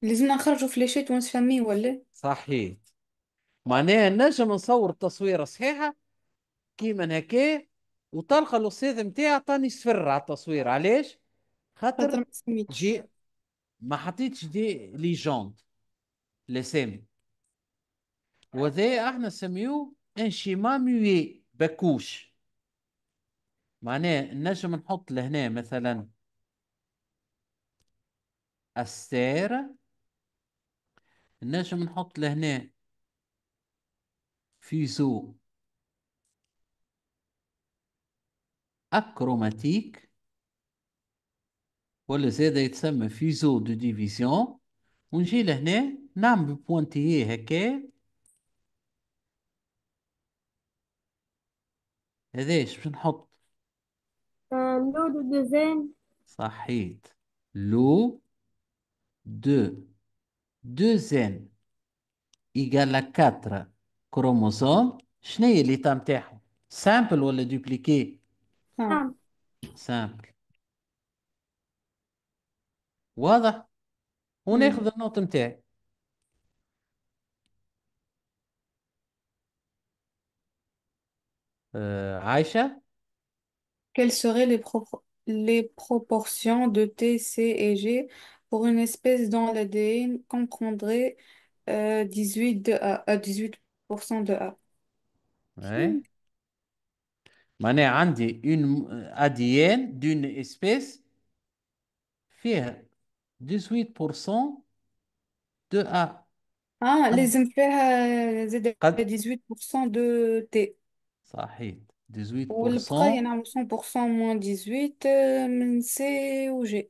لازمنا نخرجوا فلاشات ونسفميه ولا صحيح معناها نجم نصور التصويرة صحيحة كيما هكا وتلقى الأستاذ متاعي عطاني صفر على التصوير علاش؟ خاطر خاطر ما سميتش جي ما حطيتش دي ليجوند جوند وذا احنا نسميوه ان شيما ميوي بكوش معناه نجم نحط لهنا مثلا السير النجم نحط لهنا فيزو أكروماتيك ولا زادا يتسمى فيزو دو ديفيزيون ونجي لهنا نعمل بوانتيي هكا هذاش باش نحط آه، لو دو دوزين صحيت لو دو 2N égale à 4 chromosomes, شنو هي l'état نتاعو Simple ou le dupliqué Simple. Voilà. On est dans notre thème. Euh, Aïcha Quelles seraient les proportions de T, C et G pour une espèce dont l'ADN comprendrait euh, 18 de A, à euh, 18% de A. Ouais. عندي une euh, ADN d'une espèce فيها 18% de A اه ah, les لازم فيها 18% de T صحيح y en a 100% moins 18 euh, من C ou G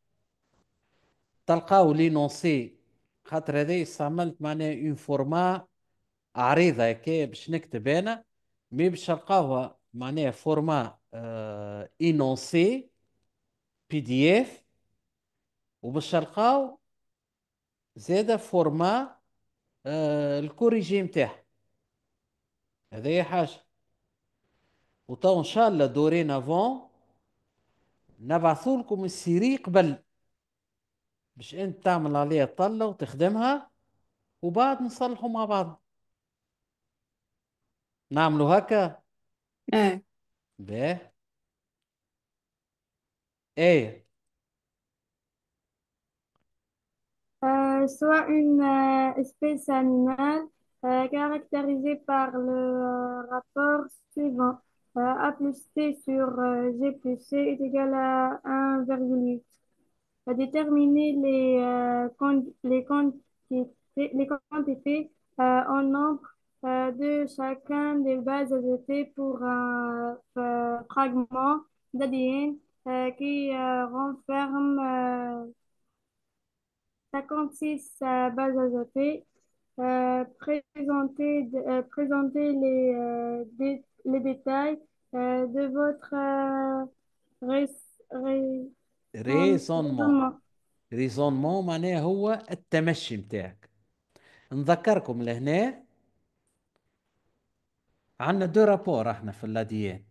تلقاو لينونسي خاطر هذا استعملت معناها اون فورما عريضه هكا باش نكتب انا مي باش نلقاوها معناها فورما اه اينونسي بي دي اف وباش تلقاو زادا فورما آه، الكوريجي نتاعها هذا حاجه وتو ان شاء الله دورين افون نبعثولكم السيري قبل مش انت تعمل عليها الطلة وتخدمها وبعد نصلحوا مع بعض نعملوا هكا اه باهي ايه soit une euh, espèce animale euh, caractérisée par le rapport suivant. euh, A plus T sur G plus C est égal à 1,8. à déterminer les, euh, les, quantités, les euh, en nombre euh, de chacun des bases ajoutées pour un fragment d'ADN qui renferme 56 bases ajoutées. présentez, présenter les, les détails de votre ريزونمون ريزونمون معناه هو التمشي نتاعك نذكركم لهنا عندنا دو رابور احنا في اللاديان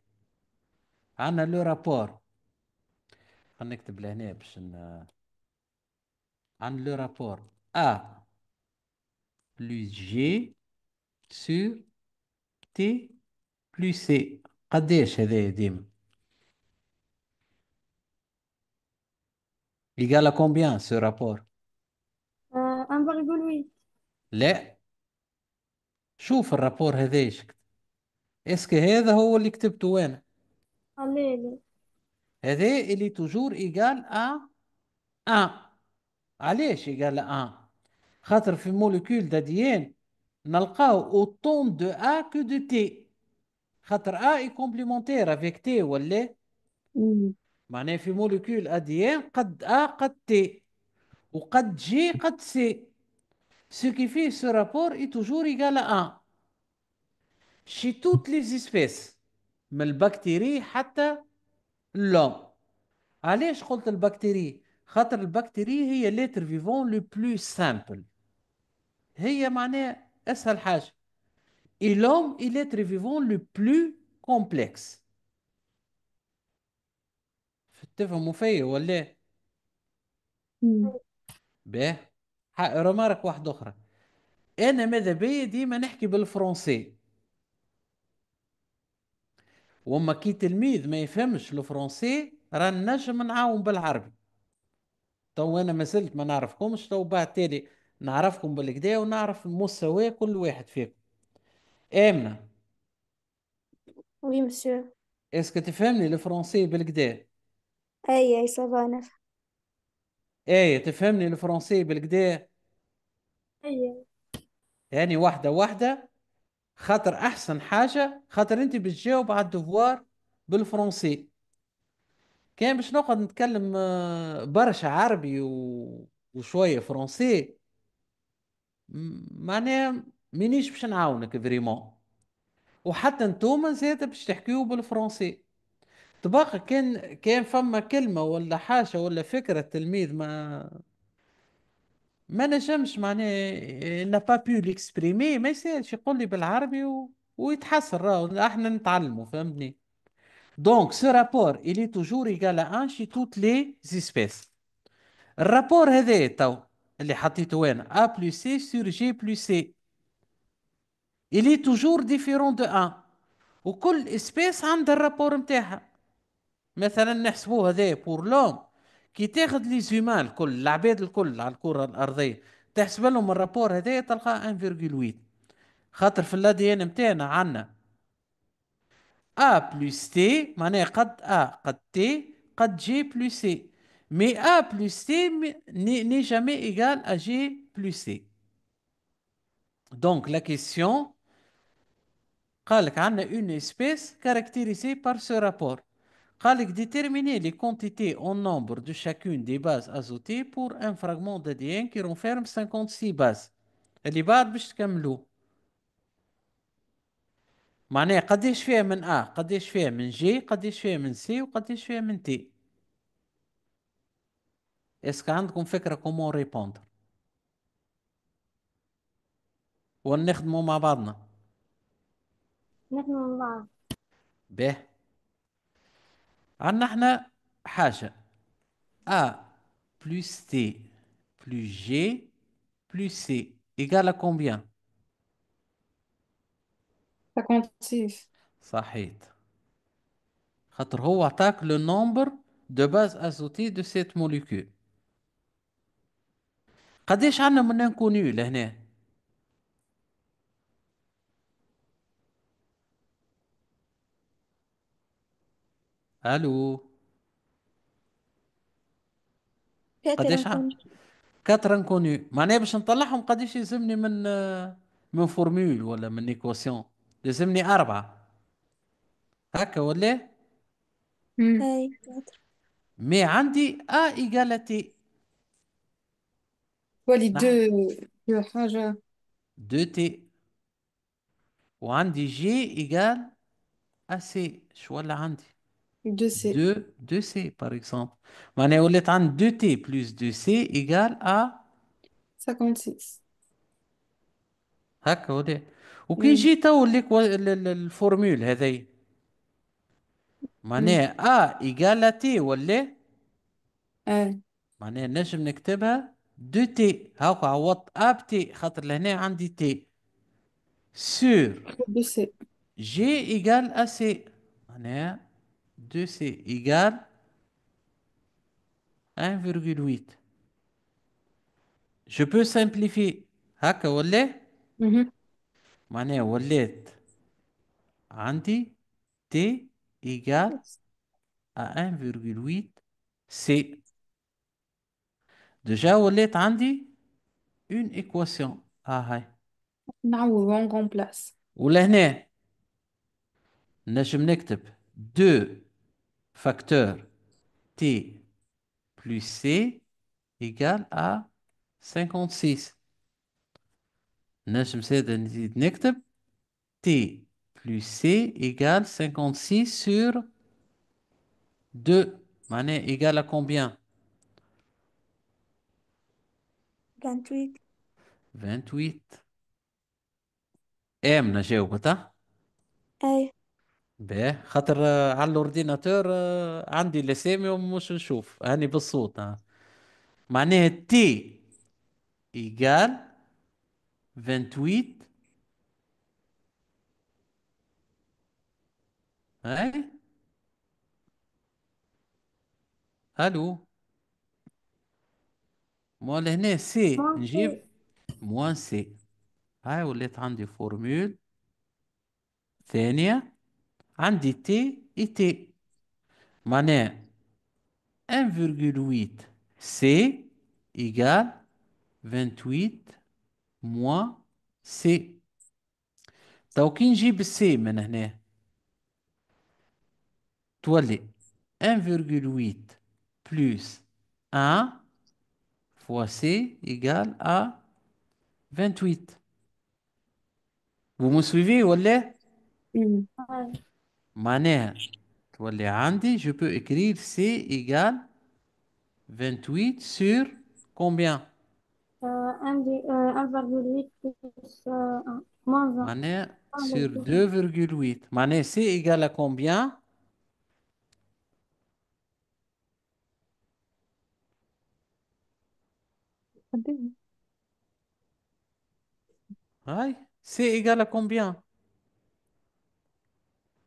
عندنا لو رابور خلينا نكتب لهنا باش ن... عندنا لو رابور ا بلس جي سور تي بلس سي قداش هذايا ديما Égal سو combien ce rapport آه، euh, 1,8 لا شوف الرابور هذا ايش هذا هو اللي كتبته وين؟ آه، لا لا هذا اللي توجور ايجال ا ا علاش ايجال ا خاطر في موليكول داديان نلقاو اوتون دو ا كو دو تي خاطر ا اي كومبليمونتير افيك تي ولا معناه في موليكول اديان قد ا قد تي وقد جي قد سي سو كي في سو رابور اي توجور ايكال ا شي توت لي زيسبيس من البكتيري حتى اللوم علاش قلت البكتيري خاطر البكتيري هي ليتر فيفون لو بلو سامبل هي معناها اسهل حاجه اي لوم اي ليتر فيفون لو بلو كومبلكس تفهموا فيا ولا إيه؟ باهي رمارك واحد أخرى أنا ماذا بيا ديما نحكي بالفرنسي وما كي تلميذ ما يفهمش الفرنسي رانا نجم نعاون بالعربي تو أنا ما زلت ما نعرفكمش تو بعد تالي نعرفكم بالكدا ونعرف المستوى كل واحد فيكم آمنة وي مسيو اسكو تفهمني الفرنسي بالكدا اي اي سافا نفهم ايه تفهمني الفرنسية بالكدا اي يعني واحدة واحدة خاطر احسن حاجة خاطر انت بتجاوب على الدفوار بالفرنسي كان باش نقعد نتكلم آه، برشا عربي و... وشوية فرنسي معناها مانيش باش نعاونك فريمون وحتى نتوما زاد باش تحكيو بالفرنسي تبقى كان كان فما كلمة ولا حاجة ولا فكرة التلميذ ما ما نجمش معناه نا با بيو ليكسبريمي ما يسالش يقول لي بالعربي و... ويتحسر راهو احنا نتعلموا فهمتني دونك سو رابور الي توجور ايكال ان شي توت لي زيسبيس الرابور هذا تو اللي حطيته وين ا بلو سي سور جي بلو سي الي توجور ديفيرون دو ان وكل اسبيس عندها الرابور نتاعها مثلا نحسبوها هذا بور لوم كي تاخذ لي زيمان الكل العباد الكل على الكره الارضيه تحسب لهم الرابور هذايا تلقاه 1.8 خاطر في الادي ان نتاعنا عندنا ا بلس تي معناها قد ا قد تي قد جي بلس سي مي ا بلس تي ني ني جامي ايغال ا جي بلس سي دونك لا كيسيون قالك عندنا اون اسبيس كاركتيريزي بار سو رابور قالك ديتيرميني لي كونتيتي اون نومبر دو شاكون دي باز ازوتي بور ان فراغمون دي دي ان كي رونفيرم 56 باز اللي بعد باش تكملو معناه قديش فيها من ا قديش فيها من جي قديش فيها من سي وقديش فيها من تي اسك عندكم فكره كومون ريبوندر ونخدموا مع بعضنا نخدموا مع بعض به A plus T plus G plus C égale à combien 56 صحيت خاطر هو عطاك le nombre de bases azotées de cette molécule قديش عندنا من انكونيو لهنا الو كاترين قديش ع... كوني معناها باش نطلعهم قديش يلزمني من من فورمول ولا من ايكواسيون يلزمني أربعة هكا ولا اي كاتر مي عندي أ إيكال تي ولي نعم. دو دو حاجة دو تي وعندي جي إيكال أ سي شو ولا عندي 2C. 2, c 2 par exemple. Mané 2T plus 2C égale à 56 Ok. J'ai وكي تو formule A égale à T ولا اه نجم نكتبها 2T هاكا عوضت A T خاطر لهنا عندي T sur 2C G égale à C 2, c égale 1,8. Je peux simplifier. هكا ولا؟ معناها ولات Andi, T égale à 1,8 C. Déjà ولات عندي une équation. Ah, هاي. نعوض on remplace. On نجم نكتب 2 facteur t plus c égale à 56 نجم t plus c égale 56 sur 2 معناها égale à combien 28 28 امنه جاوبت اي باه خاطر آه، على الاورديناتور آه، عندي الاسامي ومش نشوف هاني بالصوت ها. آه. معناها تي ايجال 28 هاي الو موال هنا سي نجيب موان سي هاي ولات عندي فورمول ثانية T. t, Mané 1,8 C égale 28 moins C. Donc, il y C maintenant. Toi, les 1,8 plus 1 fois C égale à 28. Vous me suivez, Olé? Oui. معناها تولي عندي je peux écrire C égale 28 sur combien 1,8 euh, euh, plus 1 euh, moins 1 معناها sur 2,8 معناها C égale à combien هاي سي à combien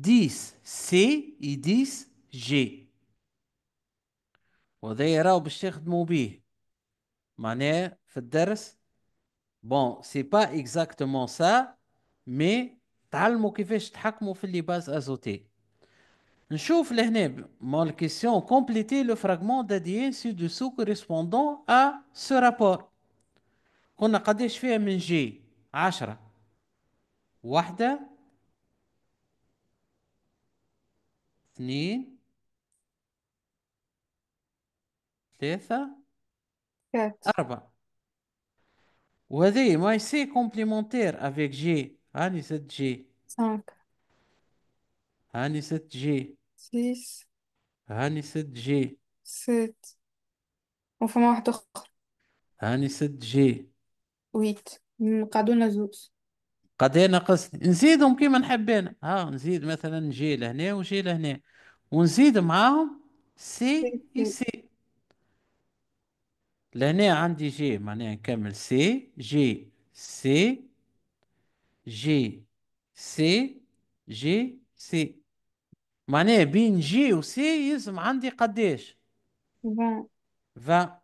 10 سي اي 10 جي وهذا راهو باش تخدموا به معناه في الدرس بون سي با اكزاكتومون سا مي تعلموا كيفاش تحكموا في لي باز ازوتي نشوف لهنا مون كيسيون كومبليتي لو فراغمون دي دي ان سي دو سو كوريسبوندون ا سو رابور قلنا قداش فيها من جي عشرة واحده اثنين ثلاثة أربعة وهذه ما يسي كومبليمونتير افيك جي هاني ست جي سانك هاني ست جي سيس هاني ست جي ست وفما واحد اخر هاني ست جي ويت قعدونا زوز قد ايه نقص نزيدهم كيما نحبين ها نزيد مثلا نجي لهنا ونجي لهنا ونزيد معاهم سي سي e لهنا عندي جي معناها نكمل سي جي سي جي سي جي سي معناها بين جي وسي يلزم عندي قداش فا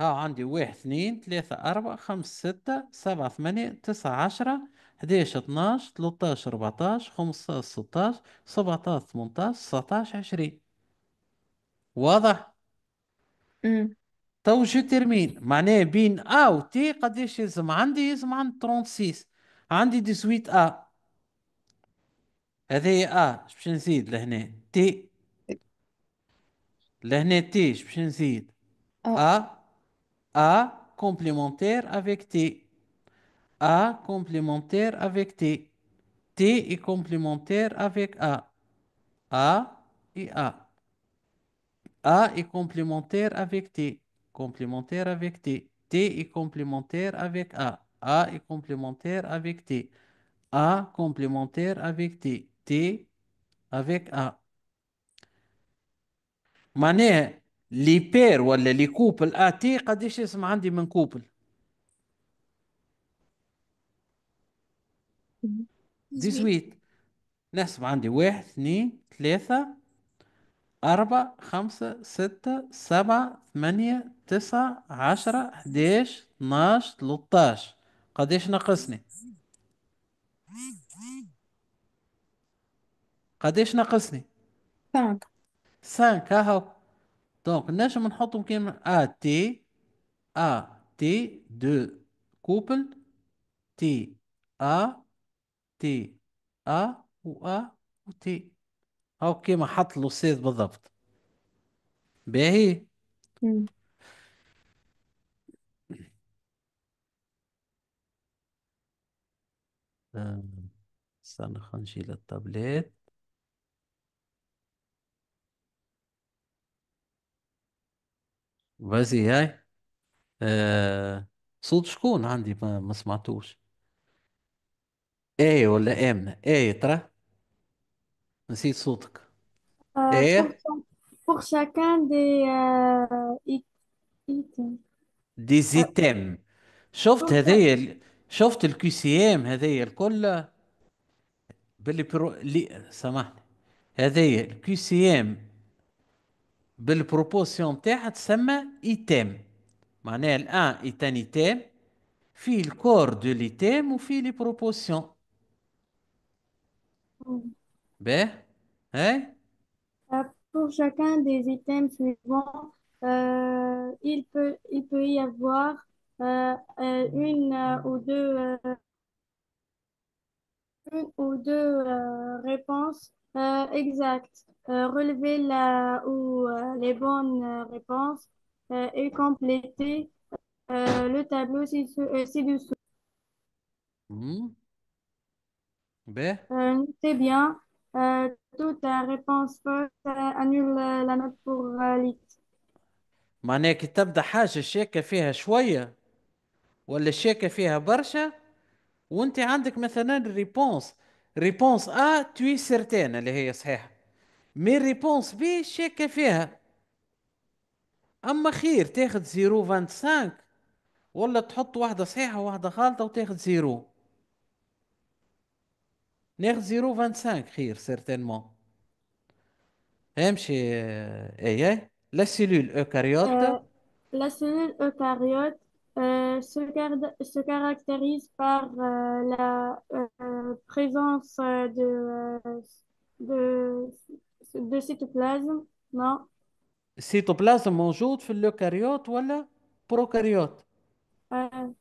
ها عندي واحد اثنين ثلاثة أربعة خمسة ستة سبعة ثمانية تسعة عشرة 11 12 13 14 15 16 17 18 19 20 واضح تو جو تيرمين معناه بين ا و تي قداش يلزم عندي يلزم عند 36 عندي 18 ا هذه ا باش نزيد لهنا تي لهنا تي باش نزيد ا ا كومبليمونتير افيك تي A complémentaire avec T. T est complémentaire avec A. A et A. A est complémentaire avec T. Complémentaire avec T. T est complémentaire avec A. A est complémentaire avec T. A complémentaire avec T. T avec A. معناها les A T, les T A تي قداش يسمع عندي من couple? زويت. 18 نحسب عندي واحد اثنين ثلاثة أربعة خمسة ستة سبعة ثمانية تسعة عشرة حداش اثناش تلتاش قداش ناقصني قداش ناقصني خمسة سانك هاو دونك نجم نحطهم كامل ا تي ا تي دو كوبل تي ا تي أ و أ و تي هاو كيما حط سيد بالضبط باهي مم. آم، آه، استنى خلينا بس هاي آه صوت شكون عندي ما سمعتوش ايه ولا امنة ايه ترى نسيت صوتك آه، ايه بور شاكان دي آه، إيت- إيتم دي آه، زيتم شفت فرصة هذيا ال- شفت الكيسيام هذيا الكل بالبرو لي سامحني الكي سي ام بالبروبوسيون تاعها تسمى ايتام معناها الان ايتان ايتام في الكور دو ليتام وفي لي بروبوسيون B, ben, hein? Euh, pour chacun des items suivants, euh, il peut, il peut y avoir euh, une ou deux, une ou deux réponses exactes. relevez la, ou, les bonnes réponses et complétez le tableau ci-dessous. Ci hmm. B. Euh, notez bien, euh, toute réponse fausse euh, annule euh, la note pour ليت. Euh, معناها كي تبدا حاجة شاكة فيها شوية ولا شاكة فيها برشا وانت عندك مثلا الريبونس ريبونس ا توي سيرتين اللي هي صحيحة مي ريبونس بي شاكة فيها اما خير تاخذ 0.25 ولا تحط واحدة صحيحة وواحدة غلطة وتاخذ زيرو NER 0,25, certainement. Hein, la cellule eucaryote. Euh, la cellule eucaryote euh, se, caractérise par euh, la présence de, de, de, cytoplasme, non? Cytoplasme, on joue l'eucaryote ou la procaryote? Hein?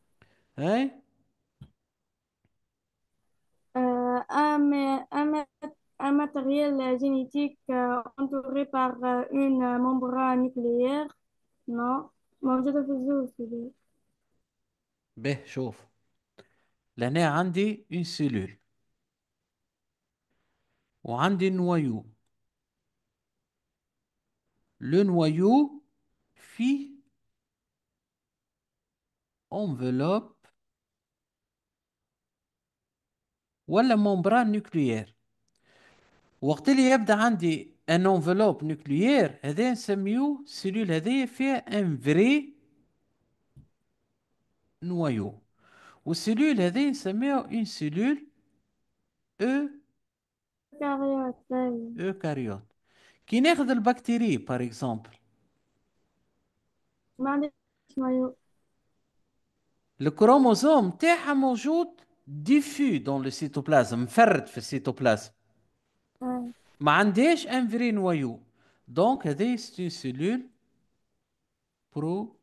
un, matériel génétique euh, entouré par euh, une membrane nucléaire. Non. Moi, je te fais aussi. Ben, chauffe. L'année a une cellule. Ou un noyau. Le noyau fille enveloppe ولا ممبران نوكليير وقت اللي يبدا عندي ان انفلوب نوكليير هذا نسميو سيلول هذايا فيها ان فري نوايو والسيلول هذه نسميها اون سيلول او كاريوت او كاريوت كي ناخذ البكتيري بار اكزومبل ما عندهاش نوايو الكروموزوم تاعها موجود diffus dans le cytoplasme, ferme le cytoplasme. Mais un vrai noyau. Donc, c'est une cellule pro.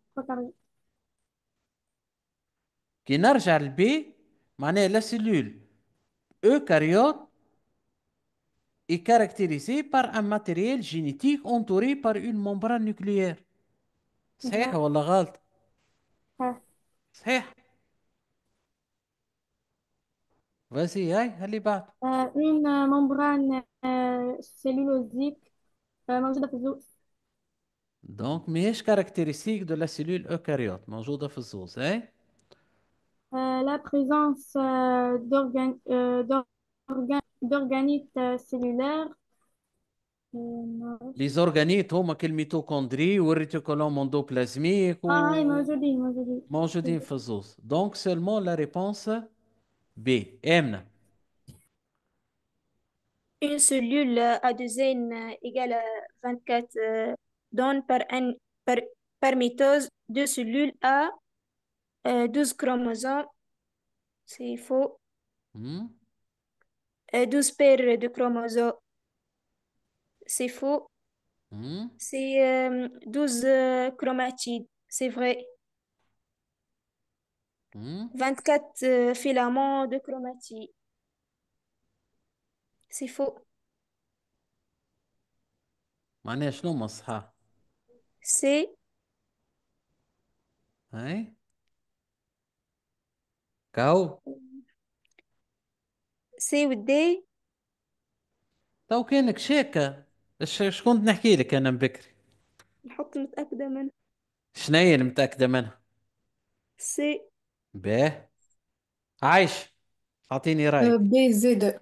Qui n'a jamais mais la cellule eucaryote est caractérisée par un matériel génétique entouré par une membrane nucléaire. C'est ça, C'est ça. vas-y, hein, allez, bas. Euh, une euh, membrane euh, cellulosique euh, Donc, mais caractéristique de la cellule eucaryote, manger de hein? Euh, la présence d'organites cellulaires. Les organites, comme oh, les mitochondries ou réticulum endoplasmique. Ah, ou... oui, moi je dis, Donc seulement la réponse. B. M Une cellule euh, à n euh, égale à 24 euh, donne par, N, par, mitose deux cellules à 12 chromosomes. C'est faux. 12 hmm? paires de chromosomes. C'est faux. Hmm? C'est 12 chromatides. C'est vrai. 24 hmm. euh, filaments de chromatie. C'est faux. معناها شنو هما الصحاح؟ سي هاي كاو سي ودي تو كانك شاكة شكون نحكي لك انا من بكري نحط متأكدة منها شناهي متأكدة منها سي B. t il رايك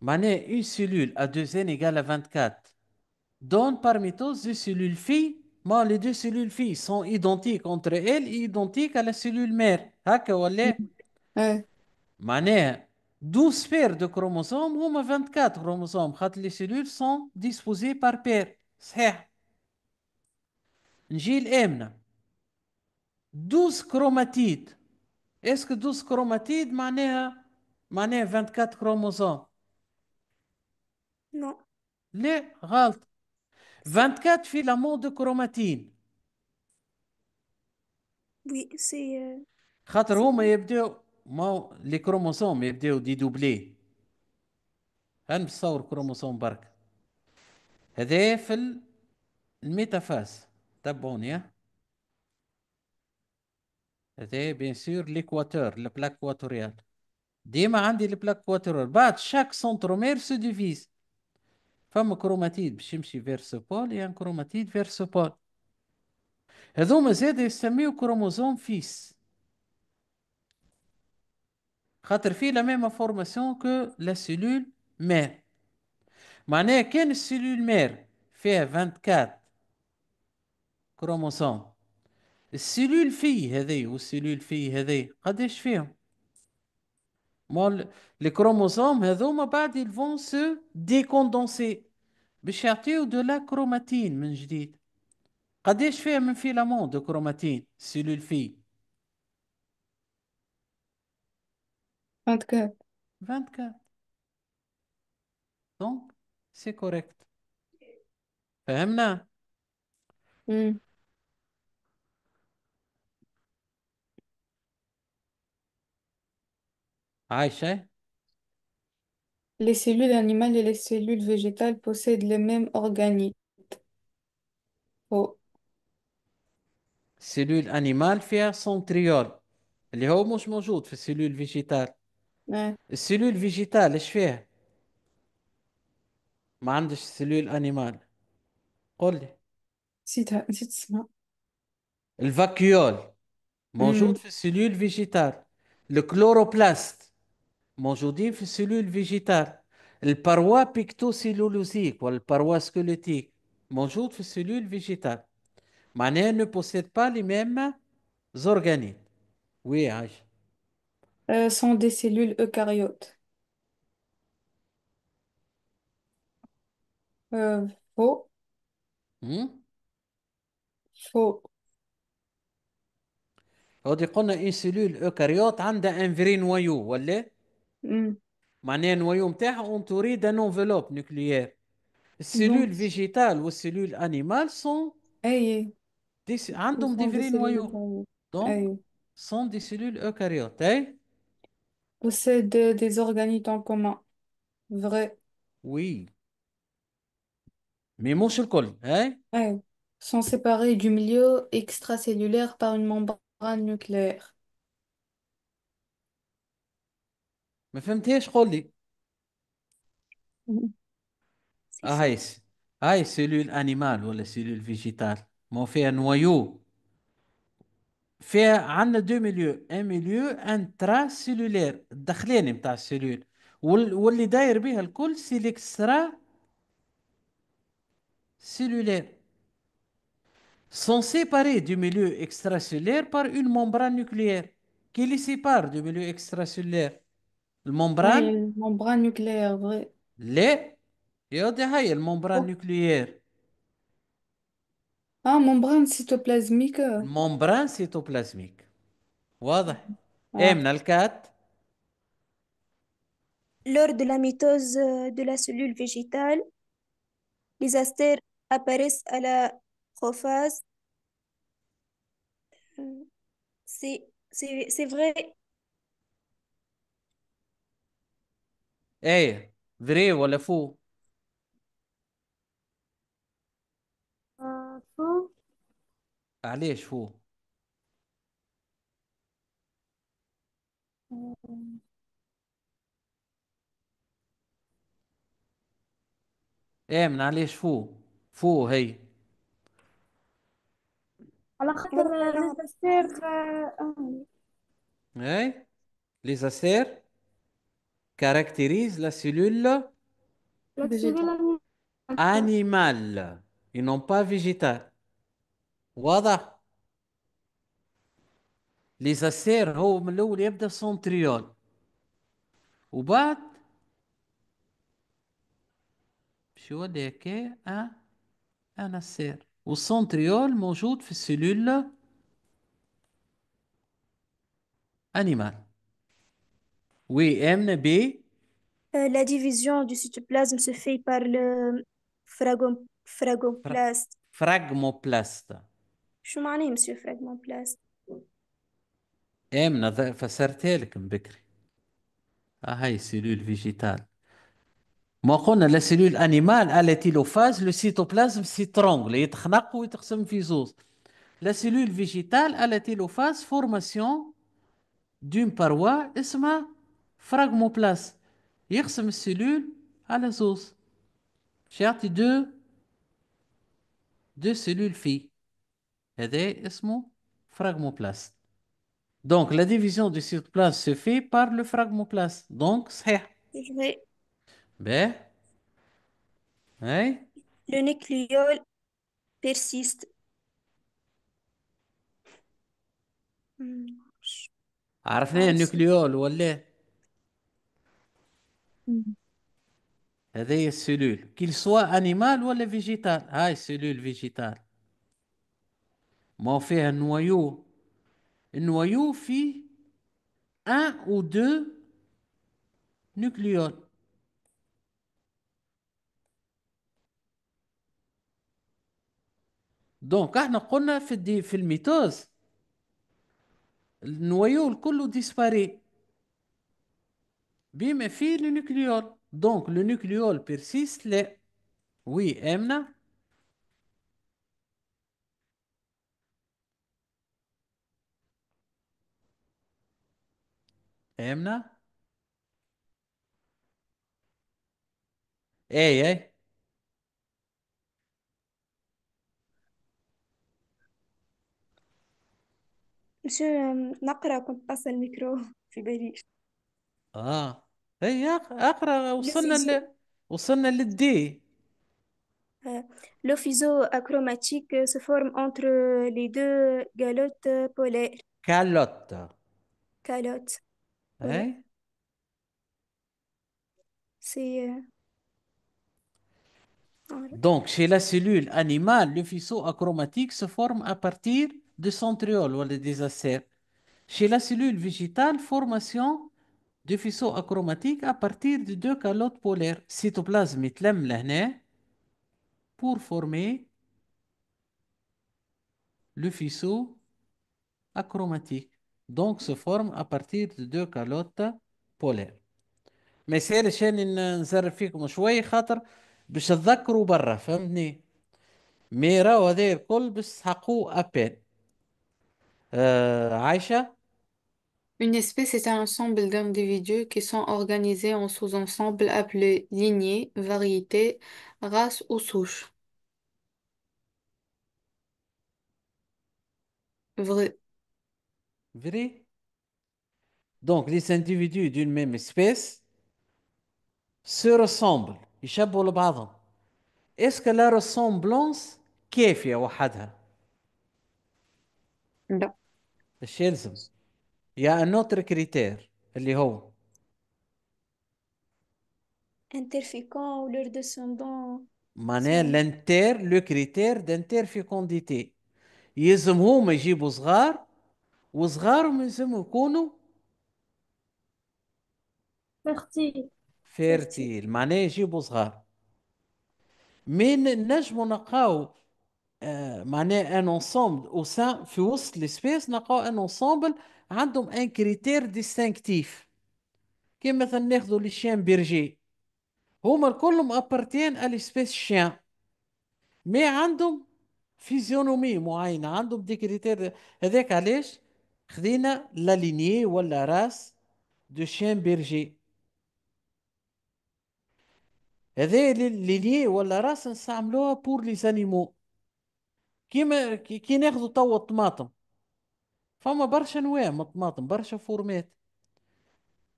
Mané une cellule à 2 n égale à 24 donne par mitose les cellules filles mais les deux cellules filles sont identiques entre elles et identiques à la cellule mère que 12 paires de chromosomes ou 24 chromosomes les cellules sont disposées par paires C'est 12 chromatides est-ce que 12 chromatides معناها 24 chromosomes non Non? غلط 24 filaments de chromatine oui c'est خاطر euh, chromosomes يبداو ما Vous يبداو دي دوبلي Vous هذا في الميتافاز تبعوني c'est bien sûr l'équateur, la plaque équatoriale. la plaque Chaque centre-mère se divise. Une femme chromatide, vers le pôle, et un chromatide vers le pôle. Et donc, c'est le chromosome fils. Il a la même formation que la cellule mère. Mais il cellule mère fait 24 chromosomes. السيلول في هذي والسيلول في هذي قداش فيهم مال هذو ما بعد يلفون سو ديكوندونسي باش يعطيو دو لا كروماتين من جديد قداش فيها من فيلامون دو كروماتين سيلول في 24 24 دونك سي كوريكت فهمنا امم Les cellules animales et les cellules végétales possèdent les mêmes organites. Oh. سيلول انيمال son سنتريول اللي هو مش موجود في cellule فيجيتال آه. السيلول فيجيتال ايش فيها ما عندش سيلول انيمال قل لي نسيتها نسيت اسمها الفاكيول موجود مم. Bonjour cellule végétale. Les parois pictocellulosiques, ou les parois squelettiques, bonjour cellule végétale. Mais ne possède pas les mêmes organites. Oui, H. Euh, sont des cellules eucaryotes. Euh, faux. Hmm? Faux. On a une cellule eucaryote, elle a un vrai noyau, ou moi, les noyaux sont entourés d'un enveloppe nucléaire. Cellules végétales ou cellules animales sont des des cellules eucaryotes. Possèdent des organites en commun. Vrai. Oui. Mais mon Cole, hein? Sont séparés du milieu extracellulaire par une membrane nucléaire. ما فهمتيش قول لي [laughs] هاي هاي سيلول انيمال ولا سيلول فيجيتال ما فيها نويو فيها عندنا دو ميليو ان ميليو انترا سيلولير الداخليني نتاع السيلول واللي داير بها الكل سي ليكسترا سيلولير دو ميليو اكسترا سيلولير بار اون مومبران نوكليير كي لي سيبار دو ميليو اكسترا سيلولير membrane membrane nucléaire, vrai. les au-delà, membrane membrane oh. nucléaire. Ah, membrane cytoplasmique. membrane cytoplasmique cytoplasmique. Eh, m Nalcat. Lors de la mitose euh, de la cellule végétale, les astères apparaissent à la prophase. Euh, c'est vrai, ايه ذري ولا فو عليش آه، فو فو ايه من عليش فو فو هي على خاطر ليزاسير آه، آه. ايه ليزا سير caractérise la cellule animale et non pas végétale. Voilà. Les acères, il des centrioles. Ou bien, je y a hein, un acère. Au centriole, je vois des cellules oui M B. Euh, la division du cytoplasme se fait par le fragment fragment plast fragmentoplaste. Je m'en émets monsieur fragmentoplaste. M n'avez pas Ah cellule végétale. la cellule animale a la le cytoplasme s'étrangle, il les et il se La cellule végétale a la formation d'une paroi. Fragment place. Il y a une cellule à la source. Chère, de as deux cellules filles. Et c'est esmo fragment place. Donc, la division de cette place se fait par le fragment place. Donc, c'est. Oui. Ben, le nucléol persiste. Arfé, le ah, nucléol, ou aller Mm. cellule. Qu'il soit animal ou vegetal. Ah, cellule végétale. Je fais fait un noyau. Un noyau fait un ou deux nucléons. Donc, quand ah, on a fait des filmitoses, le noyau, disparaît. بما فيه النيوكليول دونك لو نيوكليول بيرسيست لا وي امنه امنه اي اي مش نقرا كنت اصلا الميكرو [laughs] في بالي اه Euh, le وصلنا achromatique se forme entre les deux galottes polaires. Calotte. Calotte, euh, Donc, chez la cellule animale, le fuseau achromatique se forme à partir du centriole ou des acères. Chez la cellule végétale, formation دو فيسو اكروماتيك بارتير دو دو كالوت بولير سيتوبلازم يتلم لهنا بور فورمي لو فيسو اكروماتيك دونك سو فورم بارتير دو دو كالوت بولير ما يسالش اني نزرب فيكم شوي خاطر باش تذكروا برا فهمتني مي وهذا الكل باش حقو ابل آه عايشه Une espèce est un ensemble d'individus qui sont organisés en sous-ensembles appelés lignées, variétés, races ou souches. Vrai. Vrai. Donc, les individus d'une même espèce se ressemblent. Est-ce que la ressemblance كافية Non. Non. يا انوتر كريتير اللي هو انترفيكون ولو ديسوندون معناها لانتير لو كريتير فيكونديتي يلزم هما يجيبوا صغار وصغارهم يلزموا يكونوا فيرتيل فيرتيل معناها يجيبوا صغار من نجم نلقاو آه، معناه ان انسومبل او سان في وسط السبيس نلقاو ان انسومبل عندهم ان كريتير ديستينكتيف كي مثلا ناخذوا لي شيان بيرجي هما كلهم ابارتيان سبيس شيان مي عندهم فيزيونومي معينه عندهم دي كريتير هذاك علاش خذينا لا ليني ولا راس دو شيان بيرجي هذا لي ولا راس نستعملوها بور لي زانيمو كيما كي ناخذوا توا الطماطم فما برشا انواع من الطماطم برشا فورمات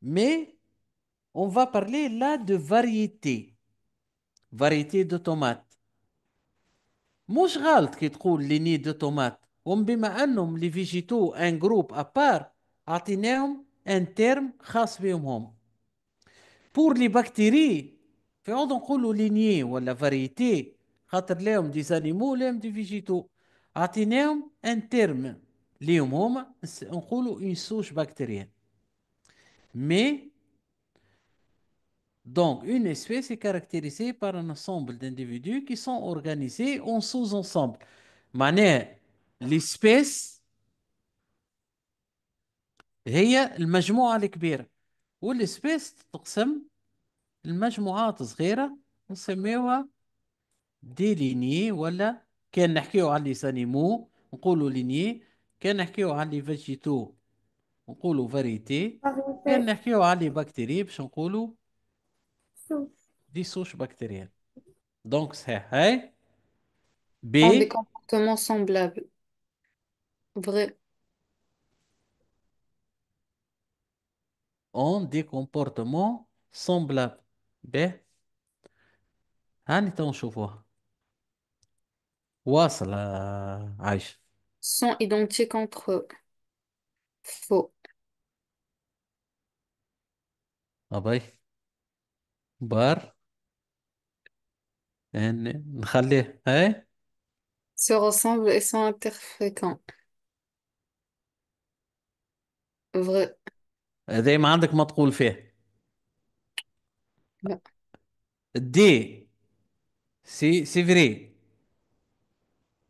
مي اون فا بارلي لا دو فاريتي فاريتي دو طومات مش غلط كي تقول ليني دو طومات تومات بما انهم لي فيجيتو ان جروب ابار اعطيناهم ان تيرم خاص بهم هم بور لي بكتيري في عوض نقولوا ليني ولا فاريتي خاطر ليهم دي زانيمو ليهم دي فيجيتو عطيناهم ان تيرم ليهم هما نقولوا اون سوش بكتيريان مي دونك اون اسبيس est بار ان un دانديفيدو d'individus qui sont organisés en sous معناها الاسبيس هي المجموعة الكبيرة والسبيس تقسم المجموعات الصغيرة نسميوها دي ديليني ولا كان نحكيو على لي سانيمو نقولو ليني كان نحكيو على لي فيجيتو نقولو فاريتي كان نحكيو على لي بكتيري باش نقولو دي سوش بكتيريال دونك صحيح هاي بي des comportements semblables. Vrai. ont des comportements semblables. به هاني تو نشوفوها Ah, sont identiques entre eux. Faux. أبي ah, بار bah n نخليه ah Se ressemblent et sont interfréquents. Vrai. Euh,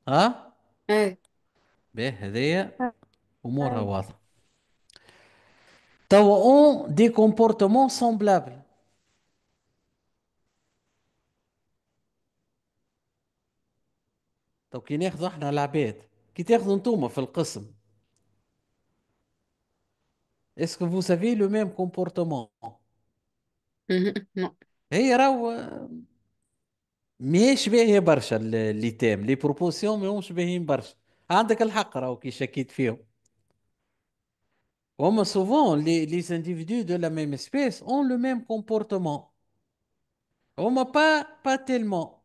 ها ايه به هذيا امورها ايه واضحه توا اون دي كومبورتمون سومبلابل تو كي ناخذوا احنا العباد كي تاخذوا انتوما في القسم اسكو فو سافي لو ميم كومبورتمون هي راهو Mes chers élèves, les thèmes, les proportions mais sont pas les mêmes en bref. Tu as le droit de kishkit fihom. Souvent, supposons les individus de la même espèce ont le même comportement. Homme pas pas tellement.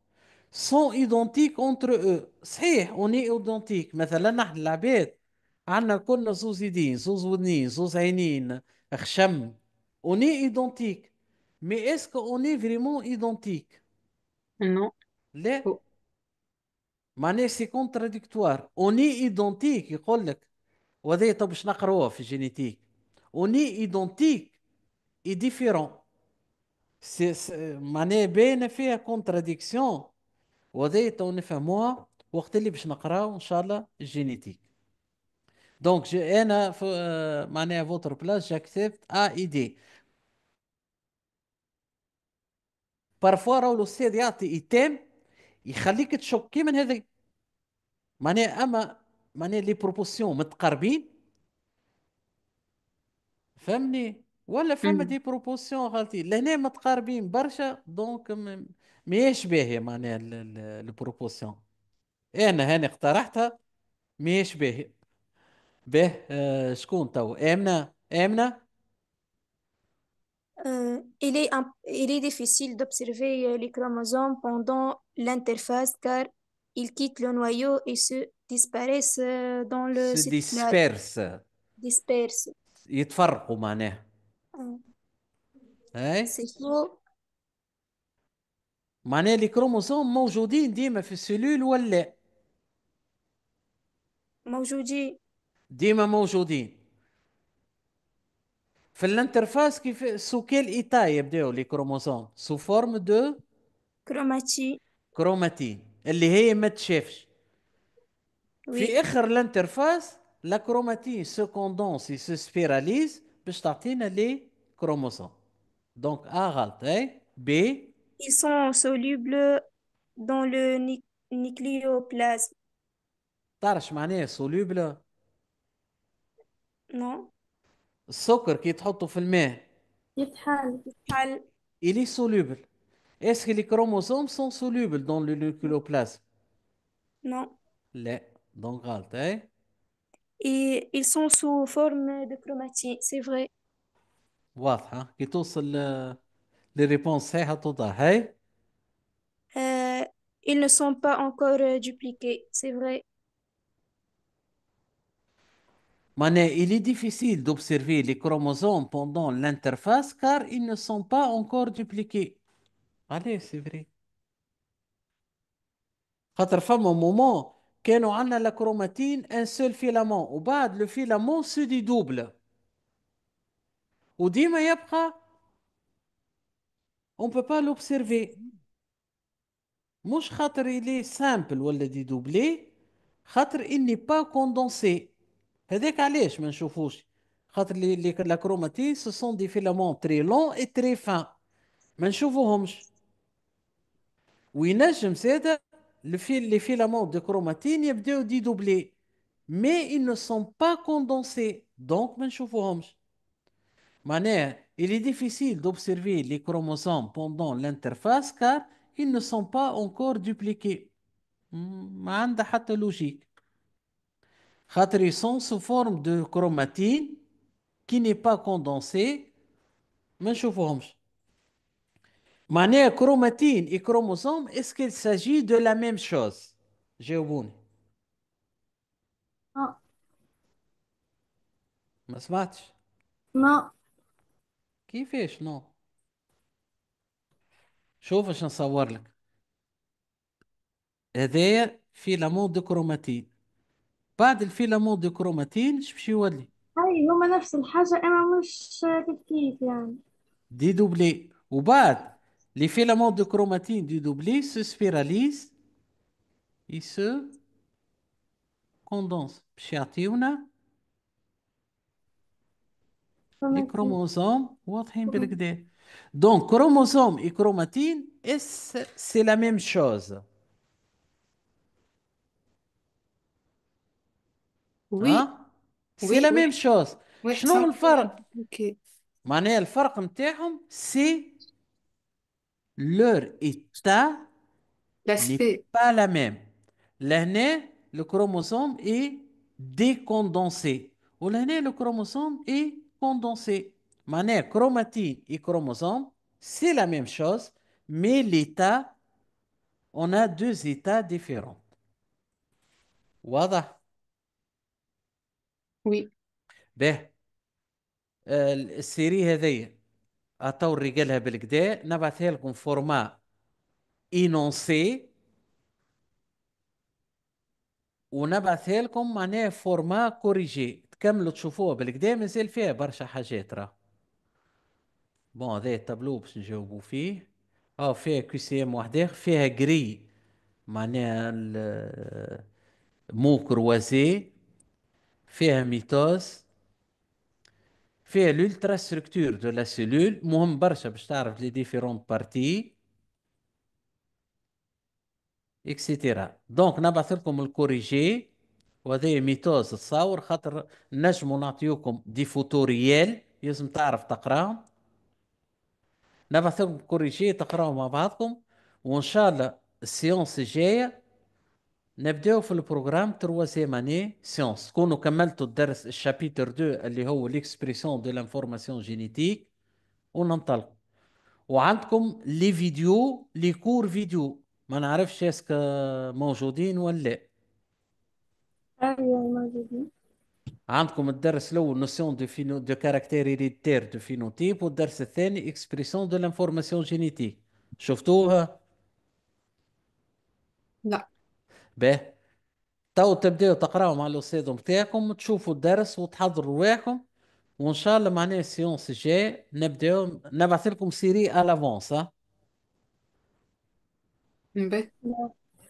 Sont identiques entre eux. C'est vrai, on est identiques. Par exemple, un lapin, on a connosousidine, sousodni, sousainine, acham. On est identiques. Mais est-ce qu'on est vraiment identiques Non. ليه؟ معناه سي كونتراديكتوار اوني ايدونتيك يقول لك وهذا طب باش نقروها في الجينيتيك اوني ايدونتيك اي ديفيرون سي سي- معناه باينه فيها كونتراديكسيون وهذا تو نفهموها وقت اللي باش نقراو ان شاء الله الجينيتيك دونك انا ف... معناها فوتر بلاس جاكسبت ا اي دي بارفوا راه الاستاذ يعطي ايتام يخليك تشوكي من هذا معناها اما معناها لي بروبوسيون متقاربين فهمني ولا فما دي بروبوسيون غلطي لهنا متقاربين برشا دونك ماهيش باهيه معناها البروبوسيون انا هاني اقترحتها ماهيش باهيه باه شكون تو امنه امنه Euh, il, est il est difficile d'observer euh, les chromosomes pendant l'interface car ils quittent le noyau et se disparaissent euh, dans le se dispersent. Dispersent. Ils disparaissent. Euh. C'est faux. معناها aujourd'hui. Ils موجودين ديما في السلول aujourd'hui موجودين ديما aujourd'hui L'interface qui fait sous quel état est abdéo les chromosomes sous forme de chromatine chromatine. Elle est matchée. À la fin l'interface, la chromatine se condense et se spiralise, puis donner les chromosomes. Donc A, eh? B ils sont solubles dans le nucléoplasme. Parce que soluble. Non sucre qui est في الماء يتحل il est soluble. Est-ce que les chromosomes sont solubles dans le nucléoplasme? Non. Les, donc, hein? Et ils sont sous forme de chromatine, c'est vrai. qui touche توصل Les réponses tout à fait. Euh, ils ne sont pas encore dupliqués, c'est vrai il est difficile d'observer les chromosomes pendant l'interface car ils ne sont pas encore dupliqués. Allez, c'est vrai. Quatre femmes au moment, on a la chromatine, un seul filament. Au bas, le filament se dit on ne peut pas l'observer. il est simple, ou le Il n'est pas condensé. C'est je La chromatine, ce sont des filaments très longs et très fins. Je vous dire. Oui, je les filaments de chromatine sont doublés. Mais ils ne sont pas condensés. Donc, je Il est difficile d'observer les chromosomes pendant l'interface car ils ne sont pas encore dupliqués. Hmm, logique. Ils sont sous forme de chromatine qui n'est pas condensée. Mais je vous Manière chromatine et chromosome, est-ce qu'il s'agit de la même chose? J'ai oublié. Non. Massmat? Non. Qui fait? Non. Je vous savoir. Et d'ailleurs, filament de chromatine. Le filaments de chromatine, je suis chose Ou les filaments de chromatine du doublé se spiralisent et se condensent. Les chromosomes sont Donc, chromosomes et chromatines, c'est la même chose. Ah? C'est la même chose. Manel Le Tehram, c'est leur état. n'est Pas la même. L'année, le chromosome est décondensé. Ou l'année, le chromosome est condensé. Manel chromatine et chromosome, c'est la même chose, mais l'état... On a deux états différents. Voilà. وي به آه، السيري هذيا عطاو الرجالها بالكدا نبعثها لكم فورما انونسي ونبعثها لكم معناها فورما كوريجي تكملوا تشوفوها بالكدا مازال فيها برشا حاجات راه بون هذا التابلو باش نجاوبوا فيه اه فيها كي سي ام وحده فيها جري معناها مو كروازي فيها ميتوز فيها لولترا ستركتور دو لا سيلول مهم برشا باش تعرف لي ديفيرون بارتي اكسيتيرا دونك نبعث لكم الكوريجي وهذا ميتوز تصور خاطر نجمو نعطيوكم دي فوتوريال لازم تعرف تقراهم نبعث لكم الكوريجي تقراهم مع بعضكم وان شاء الله السيونس الجايه نبداو في البروغرام تروازيام اني سيونس كونوا كملتوا الدرس الشابيتر 2 اللي هو ليكسبريسيون دو لانفورماسيون جينيتيك وننطلق وعندكم لي فيديو لي كور فيديو ما نعرفش اسك موجودين ولا ايوه موجودين عندكم الدرس الاول نوسيون دو فينو دو كاركتير هيريدير دو فينوتيب والدرس الثاني اكسبريسيون دو لانفورماسيون جينيتيك شفتوها لا باه تو تبداو تقراو مع الاستاذ نتاعكم تشوفوا الدرس وتحضروا رواحكم وان شاء الله معناها السيونس الجاي نبداو نبعث لكم سيري الافونس باهي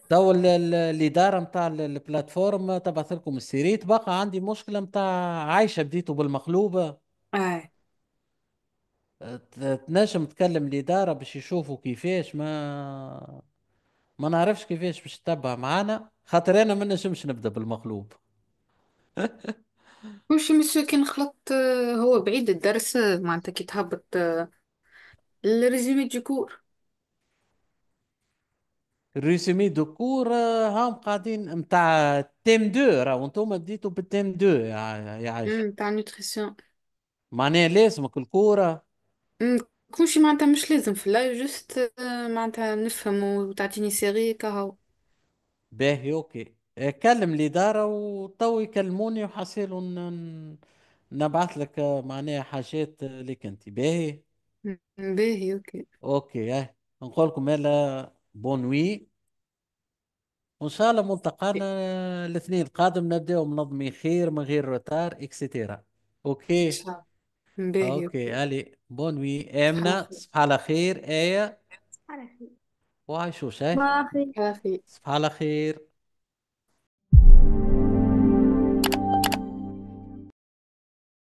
تو الاداره نتاع البلاتفورم تبعث لكم السيري تبقى عندي مشكله نتاع عايشه بديتو بالمقلوبه اي آه. تنجم تكلم الاداره باش يشوفوا كيفاش ما ما نعرفش كيفاش باش تتبع معانا خاطر انا ما نجمش نبدا بالمقلوب [laughs] مش مسيو كان خلط هو بعيد الدرس آه، معناتها كي تهبط الريزومي ديكور كور الريسومي دو كور هاهم قاعدين نتاع تيم دو راهو انتوما بديتو بالتيم دو يا عايشة تاع نوتريسيون معناها لازمك الكورة شيء معناتها مش لازم في اللايف جست آه، معناتها نفهم وتعطيني سيري كهو باهي اوكي آه، كلم الإدارة وتو يكلموني وحصيلو نبعث لك آه، معناها حاجات لك ليك انت باهي باهي اوكي اوكي اه نقول لكم يلا بون وي وان شاء الله ملتقانا الاثنين القادم نبداو منظمين خير من غير روتار اكسيتيرا ان اوكي شاء الله باهي اوكي الي بون وي امنا صباح الخير على خير ايه على خير وعيشوش ايه صباح الخير صباح على خير